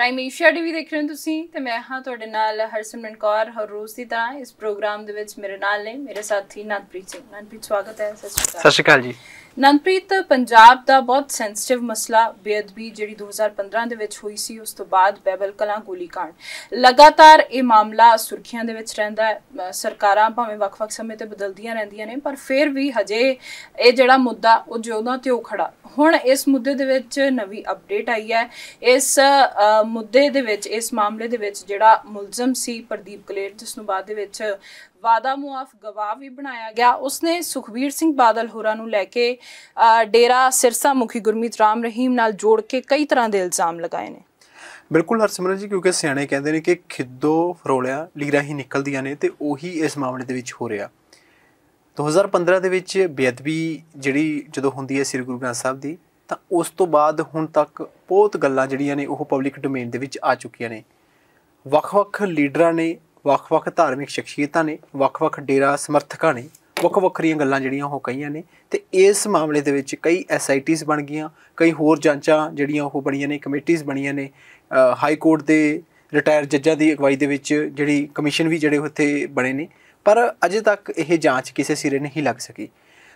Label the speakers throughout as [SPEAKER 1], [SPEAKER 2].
[SPEAKER 1] prime Asia TV ਦੇਖ ਰਹੇ ਹੋ ਤੁਸੀਂ ਤੇ ਮੈਂ ਹਾਂ ਤੁਹਾਡੇ ਨਾਲ ਹਰਸਿਮਰਨ ਕੌਰ ਹਰ ਰੋਜ਼ ਦੀ ਤਰ੍ਹਾਂ ਇਸ ਪ੍ਰੋਗਰਾਮ ਦੇ ਵਿੱਚ ਮੇਰੇ ਨਾਲ ਨੇ ਮੇਰੇ ਸਾਥੀ ਨਾਨਪ੍ਰੀਤ ਸਿੰਘ ਨਾਨਪ੍ਰੀਤ ਸਵਾਗਤ ਹੈ ਸਤਿ ਸ਼੍ਰੀ ਅਕਾਲ ਜੀ ਨਨਪ੍ਰੀਤ ਪੰਜਾਬ ਦਾ ਬਹੁਤ ਸੈਂਸਿਟਿਵ ਮਸਲਾ ਬੇਅਦਬੀ ਜਿਹੜੀ 2015 ਦੇ ਵਿੱਚ ਹੋਈ ਸੀ ਉਸ ਤੋਂ ਬਾਅਦ ਬੈਬਲ ਕਲਾਂ ਗੋਲੀकांड ਲਗਾਤਾਰ ਇਹ ਮਾਮਲਾ ਸੁਰਖੀਆਂ ਦੇ ਵਿੱਚ ਰਹਿੰਦਾ ਹੈ ਸਰਕਾਰਾਂ ਭਾਵੇਂ ਵੱਖ-ਵੱਖ ਸਮੇਂ ਤੇ ਬਦਲਦੀਆਂ ਰਹਿੰਦੀਆਂ ਨੇ ਪਰ ਫਿਰ ਵੀ ਹਜੇ ਇਹ ਜਿਹੜਾ ਮੁੱਦਾ ਉਹ ਜਿਉਂਦਾ ਤੇ ਉਹ ਖੜਾ ਹੁਣ ਇਸ ਮੁੱਦੇ ਦੇ ਵਿੱਚ ਨਵੀਂ ਅਪਡੇਟ ਆਈ ਹੈ ਇਸ ਮੁੱਦੇ ਦੇ ਵਿੱਚ ਇਸ ਮਾਮਲੇ ਦੇ ਵਿੱਚ ਜਿਹੜਾ ਮੁਲਜ਼ਮ ਸੀ ਪ੍ਰਦੀਪ ਕਲੇਰ ਜਿਸ ਨੂੰ ਬਾਅਦ ਦੇ ਵਿੱਚ ਵਾਦਾ ਮੁਆਫ ਗਵਾਹ ਵੀ ਬਣਾਇਆ ਗਿਆ ਉਸਨੇ ਸੁਖਵੀਰ ਸਿੰਘ ਬਾਦਲ ਹੋਰਾਂ ਨੂੰ ਲੈ ਕੇ ਡੇਰਾ ਸਿਰਸਾ ਮੁਖੀ ਗੁਰਮੀਤ ਰਾਮ ਰਹੀਮ ਨਾਲ ਜੋੜ ਕੇ ਕਈ ਤਰ੍ਹਾਂ ਦੇ ਇਲਜ਼ਾਮ ਲਗਾਏ ਨੇ
[SPEAKER 2] ਬਿਲਕੁਲ ਹਰਸਿਮਰਨ ਜੀ ਕਿਉਂਕਿ ਸਿਆਣੇ ਕਹਿੰਦੇ ਨੇ ਕਿ ਖਿੱਦੋ ਫਰੋਲਿਆ ਲੀਰਾ ਹੀ ਨਿਕਲਦੀਆਂ ਨੇ ਤੇ ਉਹੀ ਇਸ ਮਾਮਲੇ ਦੇ ਵਿੱਚ ਹੋ ਰਿਹਾ 2015 ਦੇ ਵਿੱਚ ਬੇਅਦਬੀ ਜਿਹੜੀ ਜਦੋਂ ਹੁੰਦੀ ਹੈ ਸ੍ਰੀ ਗੁਰੂ ਗ੍ਰੰਥ ਸਾਹਿਬ ਦੀ ਤਾਂ ਉਸ ਤੋਂ ਬਾਅਦ ਹੁਣ ਤੱਕ ਬਹੁਤ ਗੱਲਾਂ ਜਿਹੜੀਆਂ ਨੇ ਉਹ ਪਬਲਿਕ ਡੋਮੇਨ ਦੇ ਵਿੱਚ ਆ ਚੁੱਕੀਆਂ ਨੇ ਵੱਖ-ਵੱਖ ਲੀਡਰਾਂ ਨੇ ਵੱਖ-ਵੱਖ ਧਾਰਮਿਕ ਸ਼ਖਸੀਅਤਾਂ ਨੇ ਵੱਖ-ਵੱਖ ਡੇਰਾ ਸਮਰਥਕਾਂ ਨੇ ਵੱਖ-ਵੱਖਰੀਆਂ ਗੱਲਾਂ ਜਿਹੜੀਆਂ ਉਹ ਕਹੀਆਂ ਨੇ ਤੇ ਇਸ ਮਾਮਲੇ ਦੇ ਵਿੱਚ ਕਈ ਐਸਆਈਟੀਜ਼ ਬਣ ਗਈਆਂ ਕਈ ਹੋਰ ਜਾਂਚਾਂ ਜਿਹੜੀਆਂ ਉਹ ਬਣੀਆਂ ਨੇ ਕਮੇਟੀਆਂ ਬਣੀਆਂ ਨੇ ਹਾਈ ਕੋਰਟ ਦੇ ਰਿਟਾਇਰ ਜੱਜਾਂ ਦੀ ਅਗਵਾਈ ਦੇ ਵਿੱਚ ਜਿਹੜੀ ਕਮਿਸ਼ਨ ਵੀ ਜਿਹੜੇ ਉੱਥੇ ਬਣੇ ਨੇ ਪਰ ਅਜੇ ਤੱਕ ਇਹ ਜਾਂਚ ਕਿਸੇ ਸਿਰੇ ਨਹੀਂ ਲੱਗ ਸਕੀ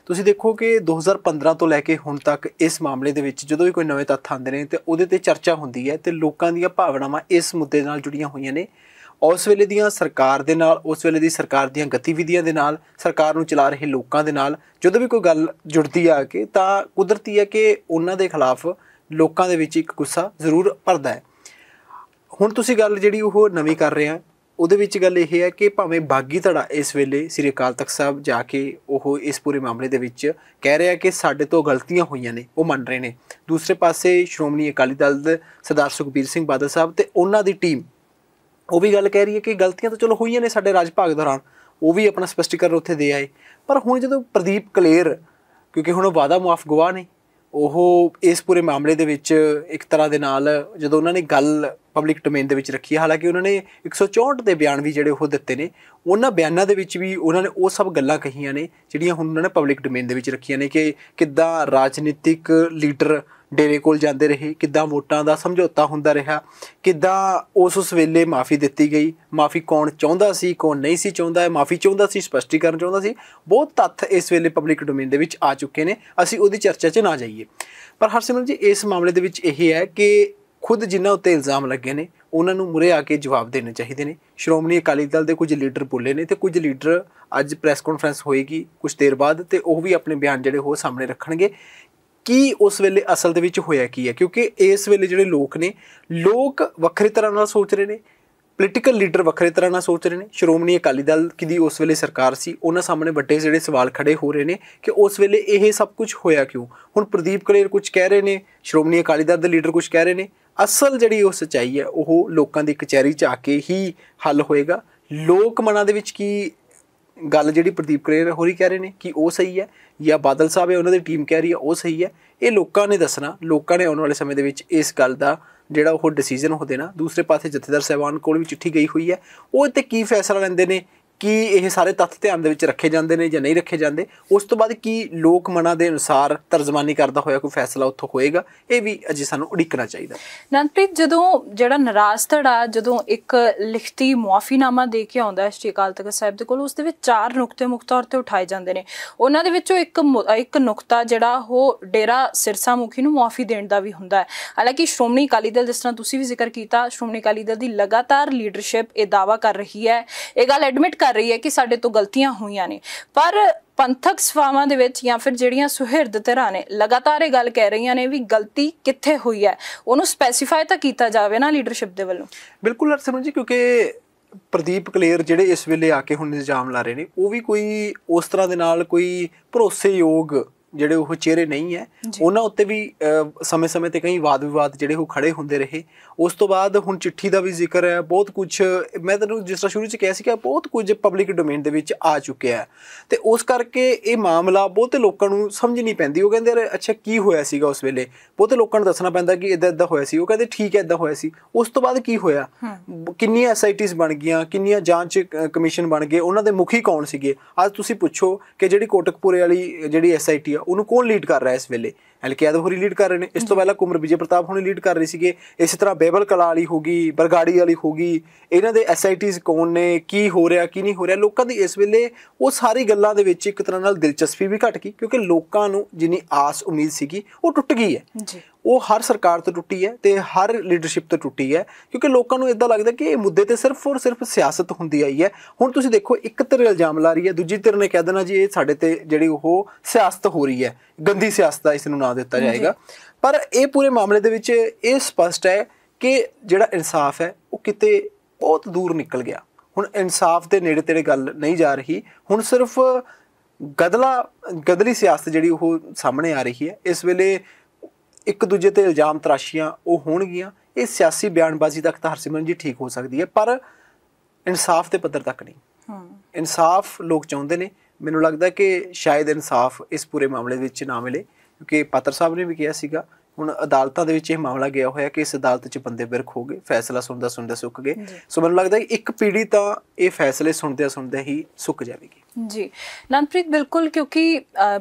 [SPEAKER 2] ਤੁਸੀਂ ਦੇਖੋ ਕਿ 2015 ਤੋਂ ਲੈ ਕੇ ਹੁਣ ਤੱਕ ਇਸ ਮਾਮਲੇ ਦੇ ਵਿੱਚ ਜਦੋਂ ਵੀ ਕੋਈ ਨਵੇਂ ਤੱਥ ਆਉਂਦੇ ਨੇ ਤੇ ਉਹਦੇ ਤੇ ਚਰਚਾ ਹੁੰਦੀ ਹੈ ਤੇ ਲੋਕਾਂ ਦੀਆਂ ਭਾਵਨਾਵਾਂ ਇਸ ਮੁੱਦੇ ਨਾਲ ਜੁੜੀਆਂ ਹੋਈਆਂ ਨੇ ਉਸ ਵੇਲੇ ਦੀਆਂ ਸਰਕਾਰ ਦੇ ਨਾਲ ਉਸ ਵੇਲੇ ਦੀ ਸਰਕਾਰ ਦੀਆਂ ਗਤੀਵਿਧੀਆਂ ਦੇ ਨਾਲ ਸਰਕਾਰ ਨੂੰ ਚਲਾ ਰਹੇ ਲੋਕਾਂ ਦੇ ਨਾਲ ਜਦੋਂ ਵੀ ਕੋਈ ਗੱਲ ਜੁੜਦੀ ਆ ਕੇ ਤਾਂ ਕੁਦਰਤੀ ਹੈ ਕਿ ਉਹਨਾਂ ਦੇ ਖਿਲਾਫ ਲੋਕਾਂ ਦੇ ਵਿੱਚ ਇੱਕ ਗੁੱਸਾ ਜ਼ਰੂਰ ਭਰਦਾ ਹੈ ਹੁਣ ਤੁਸੀਂ ਗੱਲ ਜਿਹੜੀ ਉਹ ਨਵੀਂ ਕਰ ਰਹੇ ਆ ਉਹਦੇ ਵਿੱਚ ਗੱਲ ਇਹ ਹੈ ਕਿ ਭਾਵੇਂ ਬਾਗੀ ਧੜਾ ਇਸ ਵੇਲੇ ਸ੍ਰੀ ਅਕਾਲ ਤਖਤ ਸਾਹਿਬ ਜਾ ਕੇ ਉਹ ਇਸ ਪੂਰੇ ਮਾਮਲੇ ਦੇ ਵਿੱਚ ਕਹਿ ਰਿਹਾ ਕਿ ਸਾਡੇ ਤੋਂ ਗਲਤੀਆਂ ਹੋਈਆਂ ਨੇ ਉਹ ਮੰਨ ਰਹੇ ਨੇ ਦੂਸਰੇ ਪਾਸੇ ਸ਼੍ਰੋਮਣੀ ਅਕਾਲੀ ਦਲ ਦੇ ਸਰਦਾਰ ਸੁਖਬੀਰ ਸਿੰਘ ਬਾਦਲ ਸਾਹਿਬ ਤੇ ਉਹਨਾਂ ਦੀ ਟੀਮ ਉਹ ਵੀ ਗੱਲ ਕਹਿ ਰਹੀ ਹੈ ਕਿ ਗਲਤੀਆਂ ਤਾਂ ਚਲੋ ਹੋਈਆਂ ਨੇ ਸਾਡੇ ਰਾਜ ਭਾਗ ਦੌਰਾਨ ਉਹ ਵੀ ਆਪਣਾ ਸਪਸ਼ਟੀਕਰਨ ਉੱਥੇ ਦੇ ਆਏ ਪਰ ਹੁਣ ਜਦੋਂ ਪ੍ਰਦੀਪ ਕਲੇਰ ਕਿਉਂਕਿ ਹੁਣ ਉਹ ਵਾਦਾ ਮਾਫ ਗਵਾ ਨੇ ਉਹ ਇਸ ਪੂਰੇ ਮਾਮਲੇ ਦੇ ਵਿੱਚ ਇੱਕ ਤਰ੍ਹਾਂ ਦੇ ਨਾਲ ਜਦੋਂ ਉਹਨਾਂ ਨੇ ਗੱਲ ਪਬਲਿਕ ਡੋਮੇਨ ਦੇ ਵਿੱਚ ਰੱਖੀ ਹਾਲਾਂਕਿ ਉਹਨਾਂ ਨੇ 164 ਦੇ ਬਿਆਨ ਵੀ ਜਿਹੜੇ ਉਹ ਦਿੱਤੇ ਨੇ ਉਹਨਾਂ ਬਿਆਨਾਂ ਦੇ ਵਿੱਚ ਵੀ ਉਹਨਾਂ ਨੇ ਉਹ ਸਭ ਗੱਲਾਂ ਕਹੀਆਂ ਨੇ ਜਿਹੜੀਆਂ ਹੁਣ ਉਹਨਾਂ ਨੇ ਪਬਲਿਕ ਡੋਮੇਨ ਦੇ ਵਿੱਚ ਰੱਖੀਆਂ ਨੇ ਕਿ ਕਿੱਦਾਂ ਰਾਜਨੀਤਿਕ ਲੀਡਰ ਡੇਰੇ ਕੋਲ ਜਾਂਦੇ ਰਹੇ ਕਿੱਦਾਂ ਵੋਟਾਂ ਦਾ ਸਮਝੌਤਾ ਹੁੰਦਾ ਰਿਹਾ ਕਿੱਦਾਂ ਉਸ ਉਸ ਵੇਲੇ ਮਾਫੀ ਦਿੱਤੀ ਗਈ ਮਾਫੀ ਕੌਣ ਚਾਹੁੰਦਾ ਸੀ ਕੌਣ ਨਹੀਂ ਸੀ ਚਾਹੁੰਦਾ ਮਾਫੀ ਚਾਹੁੰਦਾ ਸੀ ਸਪਸ਼ਟੀਕਰਨ ਚਾਹੁੰਦਾ ਸੀ ਬਹੁਤ ਤੱਥ ਇਸ ਵੇਲੇ ਪਬਲਿਕ ਡੋਮੇਨ ਦੇ ਵਿੱਚ ਆ ਚੁੱਕੇ ਨੇ ਅਸੀਂ ਉਹਦੀ ਚਰਚਾ 'ਚ ਨਾ ਜਾਈਏ ਪਰ ਹਰਸਿਮਰਨ ਜੀ ਇਸ ਮਾਮਲੇ ਦੇ ਵਿੱਚ ਇਹ ਹੈ ਕਿ ਖੁਦ ਜਿਨ੍ਹਾਂ ਉੱਤੇ ਇਲਜ਼ਾਮ ਲੱਗੇ ਨੇ ਉਹਨਾਂ ਨੂੰ ਮੁਰੇ ਆ ਕੇ ਜਵਾਬ ਦੇਣੇ ਚਾਹੀਦੇ ਨੇ ਸ਼੍ਰੋਮਣੀ ਅਕਾਲੀ ਦਲ ਦੇ ਕੁਝ ਲੀਡਰ ਬੋਲੇ ਨੇ ਤੇ ਕੁਝ ਲੀਡਰ ਅੱਜ ਪ੍ਰੈਸ ਕਾਨਫਰੰਸ ਹੋਏਗੀ ਕੁਝ ਦੇਰ ਬਾਅਦ ਤੇ ਉਹ ਵੀ ਆਪਣੇ ਬਿਆਨ ਜਿਹੜੇ ਹੋ ਸਾਹਮਣੇ ਰੱਖਣਗੇ ਕੀ ਉਸ ਵੇਲੇ ਅਸਲ ਦੇ ਵਿੱਚ ਹੋਇਆ ਕੀ ਹੈ ਕਿਉਂਕਿ ਇਸ ਵੇਲੇ ਜਿਹੜੇ ਲੋਕ ਨੇ ਲੋਕ ਵੱਖਰੇ ਤਰ੍ਹਾਂ ਨਾਲ ਸੋਚ ਰਹੇ ਨੇ ਪੋਲੀਟੀਕਲ ਲੀਡਰ ਵੱਖਰੇ ਤਰ੍ਹਾਂ ਨਾਲ ਸੋਚ ਰਹੇ ਨੇ ਸ਼੍ਰੋਮਣੀ ਅਕਾਲੀ ਦਲ ਦੀ ਉਸ ਵੇਲੇ ਸਰਕਾਰ ਸੀ ਉਹਨਾਂ ਸਾਹਮਣੇ ਵੱਡੇ ਜਿਹੜੇ ਸਵਾਲ ਖੜੇ ਹੋ ਰਹੇ ਨੇ ਕਿ ਉਸ ਵੇਲੇ ਇਹ ਸਭ ਕੁਝ ਹੋਇਆ ਕਿਉਂ ਹੁਣ ਪ੍ਰਦੀਪ ਕਲੇਰ ਕੁਝ ਕਹਿ ਰਹੇ ਨੇ ਸ਼੍ਰੋਮਣੀ ਅਕਾਲੀ ਦਲ ਦੇ ਲੀਡਰ ਕੁਝ ਕਹਿ ਰਹੇ ਨੇ ਅਸਲ ਜਿਹੜੀ ਉਹ ਸਚਾਈ ਹੈ ਉਹ ਲੋਕਾਂ ਦੀ ਕਚਹਿਰੀ 'ਚ ਆ ਕੇ ਹੀ ਹੱਲ ਹੋਏਗਾ ਲੋਕ ਮਨਾਂ ਦੇ ਵਿੱਚ ਕੀ ਗੱਲ ਜਿਹੜੀ ਪ੍ਰਦੀਪ ਕਰੇਰ ਹੋਰੀ ਕਹਿ ਰਹੇ ਨੇ ਕਿ ਉਹ ਸਹੀ ਹੈ ਜਾਂ ਬਾਦਲ ਸਾਹਿਬ ਹੈ ਉਹਨਾਂ ਦੀ ਟੀਮ ਕਹਿ ਰਹੀ ਹੈ ਉਹ ਸਹੀ ਹੈ ਇਹ ਲੋਕਾਂ ਨੇ ਦੱਸਣਾ ਲੋਕਾਂ ਨੇ ਆਉਣ ਵਾਲੇ ਸਮੇਂ ਦੇ ਵਿੱਚ ਇਸ ਗੱਲ ਦਾ ਜਿਹੜਾ ਉਹ ਡਿਸੀਜਨ ਹੋ ਦੇਣਾ ਦੂਸਰੇ ਪਾਸੇ ਜਥੇਦਾਰ ਸਹਿਬਾਨ ਕੋਲ ਵੀ ਚਿੱਠੀ ਗਈ ਹੋਈ ਹੈ ਉਹ ਇੱਥੇ ਕੀ ਫੈਸਲਾ ਲੈਂਦੇ ਨੇ ਕੀ ਇਹ ਸਾਰੇ ਤੱਥ ਧਿਆਨ ਦੇ ਵਿੱਚ ਰੱਖੇ ਜਾਂਦੇ ਨੇ ਜਾਂ ਨਹੀਂ ਰੱਖੇ ਜਾਂਦੇ ਉਸ ਤੋਂ ਬਾਅਦ ਕੀ ਲੋਕ ਮਨਾਂ ਦੇ ਅਨੁਸਾਰ ਤਰਜਮਾਨੀ ਕਰਦਾ ਹੋਇਆ ਕੋਈ ਫੈਸਲਾ ਉੱਥੋਂ ਹੋਏਗਾ ਇਹ ਵੀ ਅਜੇ ਸਾਨੂੰ ਉਡੀਕਣਾ ਚਾਹੀਦਾ
[SPEAKER 1] ਨੰਦਪ੍ਰੀਤ ਜਦੋਂ ਜਿਹੜਾ ਨਾਰਾਜ਼ ਧੜਾ ਜਦੋਂ ਇੱਕ ਲਿਖਤੀ ਮੁਆਫੀਨਾਮਾ ਦੇ ਕੇ ਆਉਂਦਾ ਹੈ ਸ਼੍ਰੀ ਅਕਾਲ ਤਖਤ ਸਾਹਿਬ ਦੇ ਕੋਲ ਉਸ ਦੇ ਵਿੱਚ ਚਾਰ ਨੁਕਤੇ ਮੁੱਖ ਤੌਰ ਤੇ ਉਠਾਏ ਜਾਂਦੇ ਨੇ ਉਹਨਾਂ ਦੇ ਵਿੱਚੋਂ ਇੱਕ ਇੱਕ ਨੁਕਤਾ ਜਿਹੜਾ ਉਹ ਡੇਰਾ ਸਿਰਸਾ ਮੁਖੀ ਨੂੰ ਮੁਆਫੀ ਦੇਣ ਦਾ ਵੀ ਹੁੰਦਾ ਹੈ ਹਾਲਾਂਕਿ ਸ਼੍ਰੋਮਣੀ ਅਕਾਲੀ ਦਲ ਜਿਸ ਤਰ੍ਹਾਂ ਤੁਸੀਂ ਵੀ ਜ਼ਿਕਰ ਕੀਤਾ ਸ਼੍ਰੋਮਣੀ ਅਕਾਲੀ ਦਲ ਦੀ ਲਗਾਤਾਰ ਲੀਡਰਸ਼ਿਪ ਇਹ ਦਾਵਾ ਕਰ ਰਹੀ ਹੈ ਇਹ ਗੱਲ ਐਡਮਿਟ ਕਰ ਕਰ ਰਹੀ ਹੈ ਕਿ ਸਾਡੇ ਤੋਂ ਗਲਤੀਆਂ ਹੋਈਆਂ ਨੇ ਪਰ ਪੰਥਕ ਸਫਾਵਾਂ ਦੇ ਵਿੱਚ ਜਾਂ ਫਿਰ ਜਿਹੜੀਆਂ ਸੁਹਿਰਦ ਧਿਰਾਂ ਨੇ ਲਗਾਤਾਰ ਇਹ ਗੱਲ ਕਹਿ ਰਹੀਆਂ ਨੇ ਵੀ ਗਲਤੀ ਕਿੱਥੇ ਹੋਈ ਹੈ ਉਹਨੂੰ ਸਪੈਸੀਫਾਈ ਤਾਂ ਕੀਤਾ ਜਾਵੇ ਨਾ ਲੀਡਰਸ਼ਿਪ ਦੇ ਵੱਲੋਂ
[SPEAKER 2] ਬਿਲਕੁਲ ਸਮਝ ਜੀ ਕਿਉਂਕਿ ਪ੍ਰਦੀਪ ਕਲੇਰ ਜਿਹੜੇ ਇਸ ਵੇਲੇ ਆ ਕੇ ਹੁਣ ਇਲਜ਼ਾਮ ਲਾ ਰਹੇ ਨੇ ਉਹ ਵੀ ਕੋਈ ਉਸ ਤਰ੍ਹਾਂ ਦੇ ਨਾਲ ਕੋਈ ਭਰੋਸੇਯੋਗ ਜਿਹੜੇ ਉਹ ਚਿਹਰੇ ਨਹੀਂ ਹੈ ਉਹਨਾਂ ਉੱਤੇ ਵੀ ਸਮੇਂ-ਸਮੇਂ ਤੇ ਕਈ ਵਾਦ-ਵਿਵਾਦ ਜਿਹੜੇ ਉਹ ਖੜੇ ਹੁੰਦੇ ਰਹੇ ਉਸ ਤੋਂ ਬਾਅਦ ਹੁਣ ਚਿੱਠੀ ਦਾ ਵੀ ਜ਼ਿਕਰ ਹੈ ਬਹੁਤ ਕੁਝ ਮੈਂ ਤੁਹਾਨੂੰ ਜਿਸ ਤਰ੍ਹਾਂ ਸ਼ੁਰੂ 'ਚ ਕਿਹਾ ਸੀ ਕਿ ਬਹੁਤ ਕੁਝ ਪਬਲਿਕ ਡੋਮੇਨ ਦੇ ਵਿੱਚ ਆ ਚੁੱਕਿਆ ਹੈ ਤੇ ਉਸ ਕਰਕੇ ਇਹ ਮਾਮਲਾ ਬਹੁਤੇ ਲੋਕਾਂ ਨੂੰ ਸਮਝ ਨਹੀਂ ਪੈਂਦੀ ਉਹ ਕਹਿੰਦੇ ਯਾਰ ਅੱਛਾ ਕੀ ਹੋਇਆ ਸੀਗਾ ਉਸ ਵੇਲੇ ਬਹੁਤੇ ਲੋਕਾਂ ਨੂੰ ਦੱਸਣਾ ਪੈਂਦਾ ਕਿ ਇਦਾਂ ਇਦਾਂ ਹੋਇਆ ਸੀ ਉਹ ਕਹਿੰਦੇ ਠੀਕ ਹੈ ਇਦਾਂ ਹੋਇਆ ਸੀ ਉਸ ਤੋਂ ਬਾਅਦ ਕੀ ਹੋਇਆ ਕਿੰਨੀਆਂ ਐਸਆਈਟੀਜ਼ ਬਣ ਗਈਆਂ ਕਿੰਨੀਆਂ ਜਾਂਚ ਕਮਿਸ਼ਨ ਬਣ ਗਏ ਉਹਨਾਂ ਦੇ ਮੁਖੀ ਕੌਣ ਸੀਗੇ ਅੱਜ ਤੁਸੀਂ ਪੁੱਛੋ ਕਿ ਜਿਹੜੀ ਕੋਟਕਪੂਰੇ ਵਾਲੀ ਜਿਹੜੀ ਐਸਆਈਟੀ ਆ ਉਹਨੂੰ ਕੌਣ ਲੀਡ ਕਰ ਰਿਹਾ ਇਸ ਵੇਲੇ ਐਲਕੇ ਯਾਦਵ ਹੋਰੀ ਲੀਡ ਕਰ ਰਹੇ ਨੇ ਇਸ ਤੋਂ ਪਹਿਲਾਂ ਕੁਮਰ ਵਿਜੇ ਪ੍ਰਤਾਪ ਹੁਣ ਲੀਡ ਕਰ ਰਹੇ ਸੀਗੇ ਇਸੇ ਤਰ੍ਹਾਂ ਬੇਬਲ ਕਲਾ ਵਾਲੀ ਹੋਗੀ ਬਰਗਾੜੀ ਵਾਲੀ ਹੋਗੀ ਇਹਨਾਂ ਦੇ ਐਸਆਈਟੀਜ਼ ਕੌਣ ਨੇ ਕੀ ਹੋ ਰਿਹਾ ਕੀ ਨਹੀਂ ਹੋ ਰਿਹਾ ਲੋਕਾਂ ਦੀ ਇਸ ਵੇਲੇ ਉਹ ਸਾਰੀ ਗੱਲਾਂ ਦੇ ਵਿੱਚ ਇੱਕ ਤਰ੍ਹਾਂ ਨਾਲ ਦਿਲਚਸਪੀ ਵੀ ਘਟ ਗਈ ਕਿਉਂਕਿ ਲੋਕਾਂ ਨੂੰ ਜਿੰਨੀ ਆਸ ਉਮੀਦ ਸੀਗੀ ਉਹ ਟੁੱਟ ਗਈ ਹੈ ਜੀ ਉਹ ਹਰ ਸਰਕਾਰ ਤੋਂ ਟੁੱਟੀ ਹੈ ਤੇ ਹਰ ਲੀਡਰਸ਼ਿਪ ਤੋਂ ਟੁੱਟੀ ਹੈ ਕਿਉਂਕਿ ਲੋਕਾਂ ਨੂੰ ਇਦਾਂ ਲੱਗਦਾ ਕਿ ਇਹ ਮੁੱਦੇ ਤੇ ਸਿਰਫ ਔਰ ਸਿਰਫ ਸਿਆਸਤ ਹੁੰਦੀ ਆਈ ਹੈ ਹੁਣ ਤੁਸੀਂ ਦੇਖੋ ਇੱਕ ਧਿਰ ਇਲਜ਼ਾਮ ਲਾ ਰਹੀ ਹੈ ਦੂਜੀ ਧਿਰ ਨੇ ਕਹਿ ਦੇਣਾ ਜੀ ਇਹ ਸਾਡੇ ਤੇ ਜਿਹੜੀ ਉਹ ਸਿਆਸਤ ਹੋ ਰਹੀ ਹੈ ਗੰਦੀ ਸਿਆਸਤ ਆ ਇਸ ਨੂੰ ਨਾਂ ਦਿੱਤਾ ਜਾਏਗਾ ਪਰ ਇਹ ਪੂਰੇ ਮਾਮਲੇ ਦੇ ਵਿੱਚ ਇਹ ਸਪਸ਼ਟ ਹੈ ਕਿ ਜਿਹੜਾ ਇਨਸਾਫ ਹੈ ਉਹ ਕਿਤੇ ਬਹੁਤ ਦੂਰ ਨਿਕਲ ਗਿਆ ਹੁਣ ਇਨਸਾਫ ਦੇ ਨੇੜੇ ਤੇੜੇ ਗੱਲ ਨਹੀਂ ਜਾ ਰਹੀ ਹੁਣ ਸਿਰਫ ਗਦਲਾ ਗਦਲੀ ਸਿਆਸਤ ਜਿਹੜੀ ਉਹ ਸਾਹਮਣੇ ਆ ਰਹੀ ਹੈ ਇਸ ਵੇਲੇ ਇੱਕ ਦੂਜੇ ਤੇ ਇਲਜ਼ਾਮ ਤਰਾਸ਼ੀਆਂ ਉਹ ਹੋਣਗੀਆਂ ਇਹ ਸਿਆਸੀ ਬਿਆਨਬਾਜ਼ੀ ਤੱਕ ਤਾਂ ਹਰਸਿਮਰਨ ਜੀ ਠੀਕ ਹੋ ਸਕਦੀ ਹੈ ਪਰ ਇਨਸਾਫ ਦੇ ਪੱਧਰ ਤੱਕ ਨਹੀਂ ਹਾਂ ਇਨਸਾਫ ਲੋਕ ਚਾਹੁੰਦੇ ਨੇ ਮੈਨੂੰ ਲੱਗਦਾ ਕਿ ਸ਼ਾਇਦ ਇਨਸਾਫ ਇਸ ਪੂਰੇ ਮਾਮਲੇ ਵਿੱਚ ਨਾ ਮਿਲੇ ਕਿਉਂਕਿ ਪਾਤਰ ਸਾਹਿਬ ਨੇ ਵੀ ਕਿਹਾ ਸੀਗਾ ਹੁਣ ਅਦਾਲਤਾਂ ਦੇ ਵਿੱਚ ਇਹ ਮਾਮਲਾ ਗਿਆ ਹੋਇਆ ਕਿ ਇਸ ਅਦਾਲਤ 'ਚ ਬੰਦੇ ਬਿਰਖ ਹੋ ਗਏ ਫੈਸਲਾ ਸੁਣਦਾ ਸੁਣਦਾ ਸੁੱਕ ਗਏ ਸੋ ਮੈਨੂੰ ਲੱਗਦਾ ਇੱਕ ਪੀੜੀ ਤਾਂ ਇਹ ਫੈਸਲੇ ਸੁਣਦਿਆਂ ਸੁਣਦਿਆਂ ਹੀ ਸੁੱਕ ਜਾਵੇਗੀ
[SPEAKER 1] ਜੀ ਨੰਦਪ੍ਰੀਤ ਬਿਲਕੁਲ ਕਿਉਂਕਿ